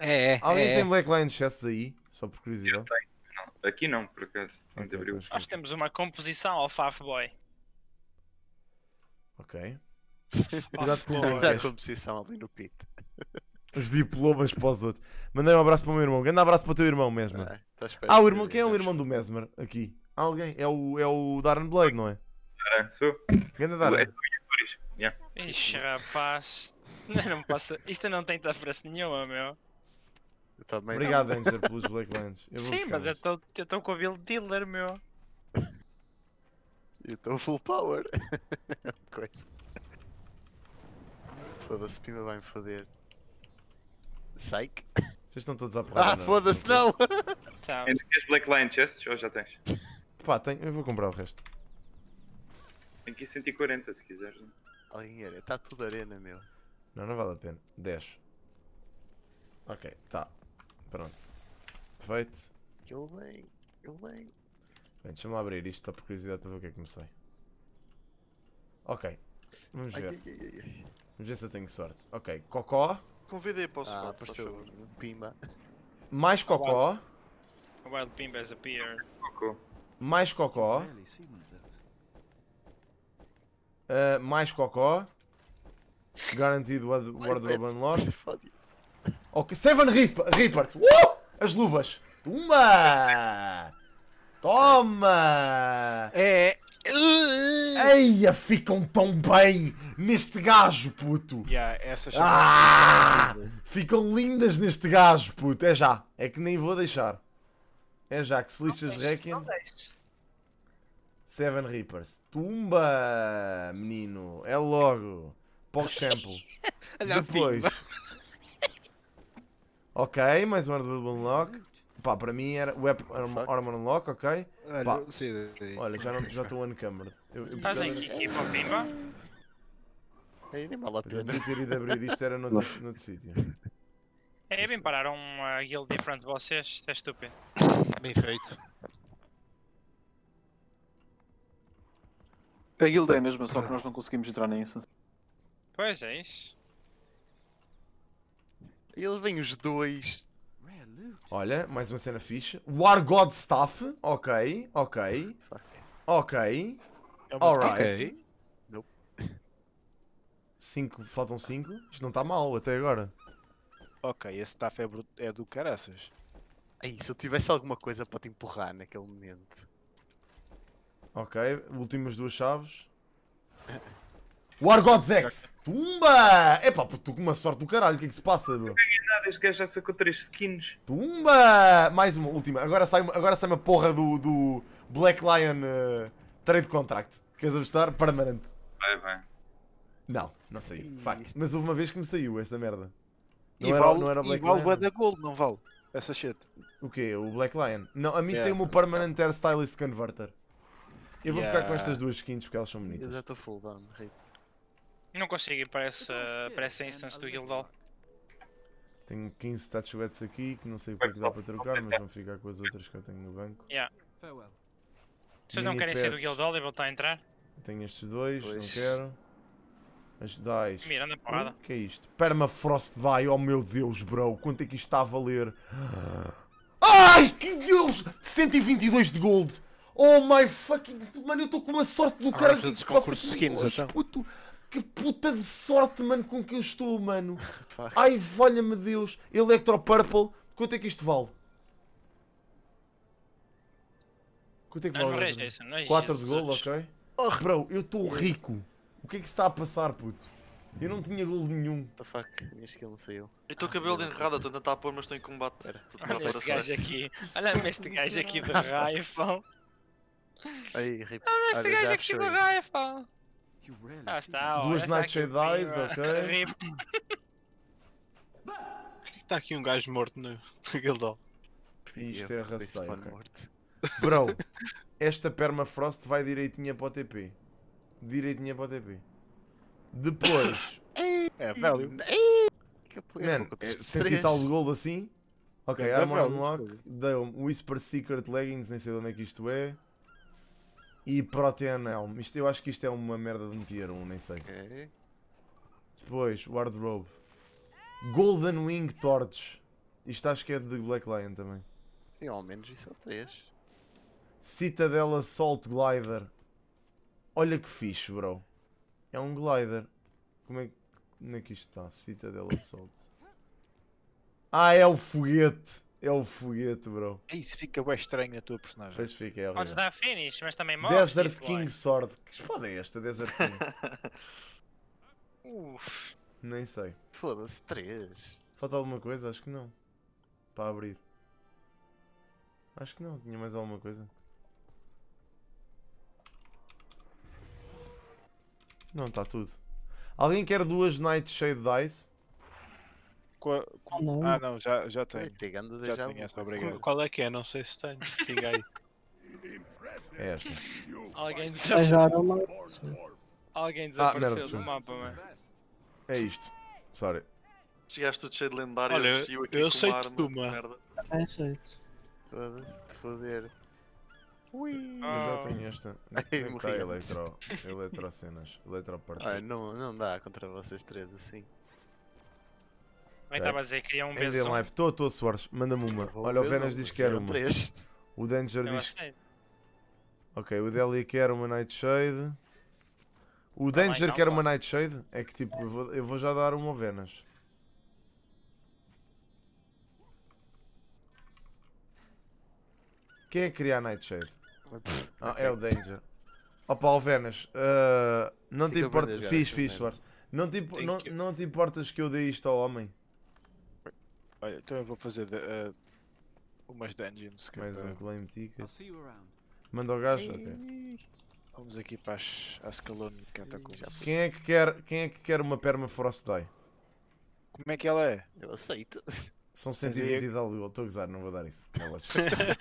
É, é. Alguém é. tem Blackline chests aí? Só por curiosidade. Eu tenho. aqui não, por acaso. Okay, abriu. Então Nós temos uma composição ao Faf Boy. Ok. Cuidado com o a composição ali no pit. Os diplomas para os outros. Mandei um abraço para o meu irmão. Grande abraço para o teu irmão, mesmo É, tá ah, o irmão, quem é o irmão do Mesmer aqui? Há alguém? É o, é o Darren Blake, não é? Darren, sou. Grande Darren. É é é yeah. Ixi, rapaz. Não, não posso... Isto não tem frase nenhuma, meu. Obrigado, não. Angel, pelos Blacklands. Sim, mas mais. eu estou com o Bill Dealer, meu. Eu estou full power. coisa. Foda-se, Pima vai-me foder. Psych. Vocês estão todos a porrada. Ah, é? foda-se, não! Ainda queres Black Lion Chests ou já tens? Pá, tenho, eu vou comprar o resto. Tem aqui 140 se quiseres. É? Alinheira, oh, está tudo arena, meu. Não, não vale a pena. 10. Ok, tá. Pronto. Perfeito. Eu bem, eu vem. Bem, deixa-me abrir isto só por curiosidade para ver o que é que comecei. Ok, vamos ai, ver. Ai, ai, Vamos ver se eu tenho sorte. Ok, Cocó. Convidei para o ah, apareceu um Pimba. Mais Cocó. A wild Pimba has appeared. Cocó. Mais Cocó. Uh, mais Cocó. Guaranteed Wardrobe Unlocked. ok, Seven Reapers. Uh! As luvas. Uma! Toma! É, Eia, ficam tão bem neste gajo, puto. Yeah, essas ah, ficam lindas neste gajo, puto. É já. É que nem vou deixar. É já que se lixas Requiem. Seven Reapers. Tumba, menino. É logo. Pork Sample. Depois. ok, mais um Double Unlock. Pá, para mim era o Armor Unlock, ok? Olha, Pá. Olha já, não, já estou uncovered. Eu, Estás em que equipa, Pimba? para é nem vale a pena. Eu ter ido abrir isto, era noutro, noutro sítio. É, é bem pararam uma guild diferente de vocês, é estúpido. Bem feito. A guild é a mesma, só que nós não conseguimos entrar na instância. Pois é, isso. Eles vêm os dois. Olha, mais uma cena ficha. War God Staff. Ok, ok. Ok. É Alright. Okay. Nope. Cinco, faltam 5. Isto não está mal até agora. Ok, esse staff é, é do caraças. se eu tivesse alguma coisa para te empurrar naquele momento. Ok, últimas duas chaves. War Gods X. Tumba! é pá puto, com uma sorte do caralho, o que é que se passa? Não nada, este gajo já sacou 3 skins. Tumba! Mais uma, última. Agora sai, agora sai uma porra do, do Black Lion uh, Trade Contract. Queres apostar? Permanente. Vai, vai. Não, não saiu. E... Mas houve uma vez que me saiu esta merda. Não, e era, vale, não era Black e vale Lion. da Gold, não vale? Essa shit. O quê? O Black Lion? Não, a mim yeah. saiu o Permanent Air Stylist Converter. Eu vou yeah. ficar com estas duas skins porque elas são bonitas. Eu já estou full, vamos, rico. Não consigo ir para então, essa, para essa é instance do Guildhall. Tenho 15 statuettes aqui que não sei para é que dá então, para trocar, mas vão ficar com as outras que eu tenho no banco. Yeah. Vocês não querem ser do Guildhall e voltar a entrar? Tenho estes dois, pois. não quero. As 10. Mira, anda porrada. O que é isto? Permafrost vai, oh meu Deus, bro. Quanto é que isto está a valer? Ai, que Deus! 122 de gold. Oh my fucking... Mano, eu estou com uma sorte do cara que se aqui. Skins, então. puto. Que puta de sorte, mano, com que eu estou, mano. Ai, valha-me Deus. Electro Purple, quanto é que isto vale? Quanto é que vale? Não, é é 4 de gol ok. Oh, bro, eu estou rico. O que é que se está a passar, puto? Eu não tinha golo nenhum. What the fuck, minha skill não saiu. Eu estou cabelo de enrada, estou a tentar pôr, mas estou em combate. Pera, olha este gajo aqui, olha-me este gajo aqui de rifle. Olha-me este gajo aqui de rifle. Ah, está, Duas Nightshade é Eyes, ok. Está aqui um gajo morto no Gildol. Isto é rasteiro. Bro, esta permafrost vai direitinha para o TP. Direitinha para o TP. Depois. é, velho. Mano, eh, senti tal de gold assim. Ok, Armor Unlock. Deu um Whisper Secret Leggings, nem sei de onde é que isto é. E Protean Helm. Isto, eu acho que isto é uma merda de meter um, nem sei. Okay. Depois, Wardrobe. Golden Wing Torch. Isto acho que é de Black Lion também. Sim, ao menos isso são é três. Citadel Assault Glider. Olha que fixe, bro. É um glider. Como é que, Como é que isto está? Citadel Assault. Ah, é o foguete! É o foguete, bro. Isso fica bem estranho na tua personagem. Pois fica, é Podes dar finish, mas também morres. Desert tipo, King like. Sword. Que espada é esta, Desert King? Uff, Nem sei. Foda-se, 3. Falta alguma coisa? Acho que não. Para abrir. Acho que não. Tinha mais alguma coisa? Não, está tudo. Alguém quer duas Nightshade Dice? Co... Co... Ah, não. Ah, não, já, já tenho. Tigando já, já tenho esta, obrigado. Qual é que é? Não sei se tenho. Diga aí. É esta. Alguém desapareceu. Alguém ah, desapareceu ah, mapa, mano. É isto. Sorry. Chegaste tudo cheio de lendários e eu, eu, eu sei arma, uma mano. É, sei Foda-se de foder. Ui! Eu já tenho esta. É Ai, Está eletro. Eletrocenas. Eletropartido. Ah, não, não dá contra vocês três assim. Bem, é estava a dizer, queria um Ainda live. Estou, estou, Swords, Manda-me uma. Olha, o Venus Venas diz que era uma. O Danger diz. Ok, o Delia quer uma Nightshade. O tá Danger então quer uma Nightshade. É que tipo, eu vou, eu vou já dar uma ao Venas. Quem é que queria a Nightshade? Ah, é o Danger. Opa, o ah, não te importa, importas. Fiz, fiz, Swords. Não te, não, não te importas que eu dei isto ao homem? Olha, então eu vou fazer de, uh, umas dungeons. Que é Mais é um claim ticket. Manda o gajo, Vamos aqui para as, as Catacumbas. Quem é que quer, quem é que quer uma perma Frost Die? Como é que ela é? Eu aceito. São 120 de eu... algo, estou a gozar, não vou dar isso.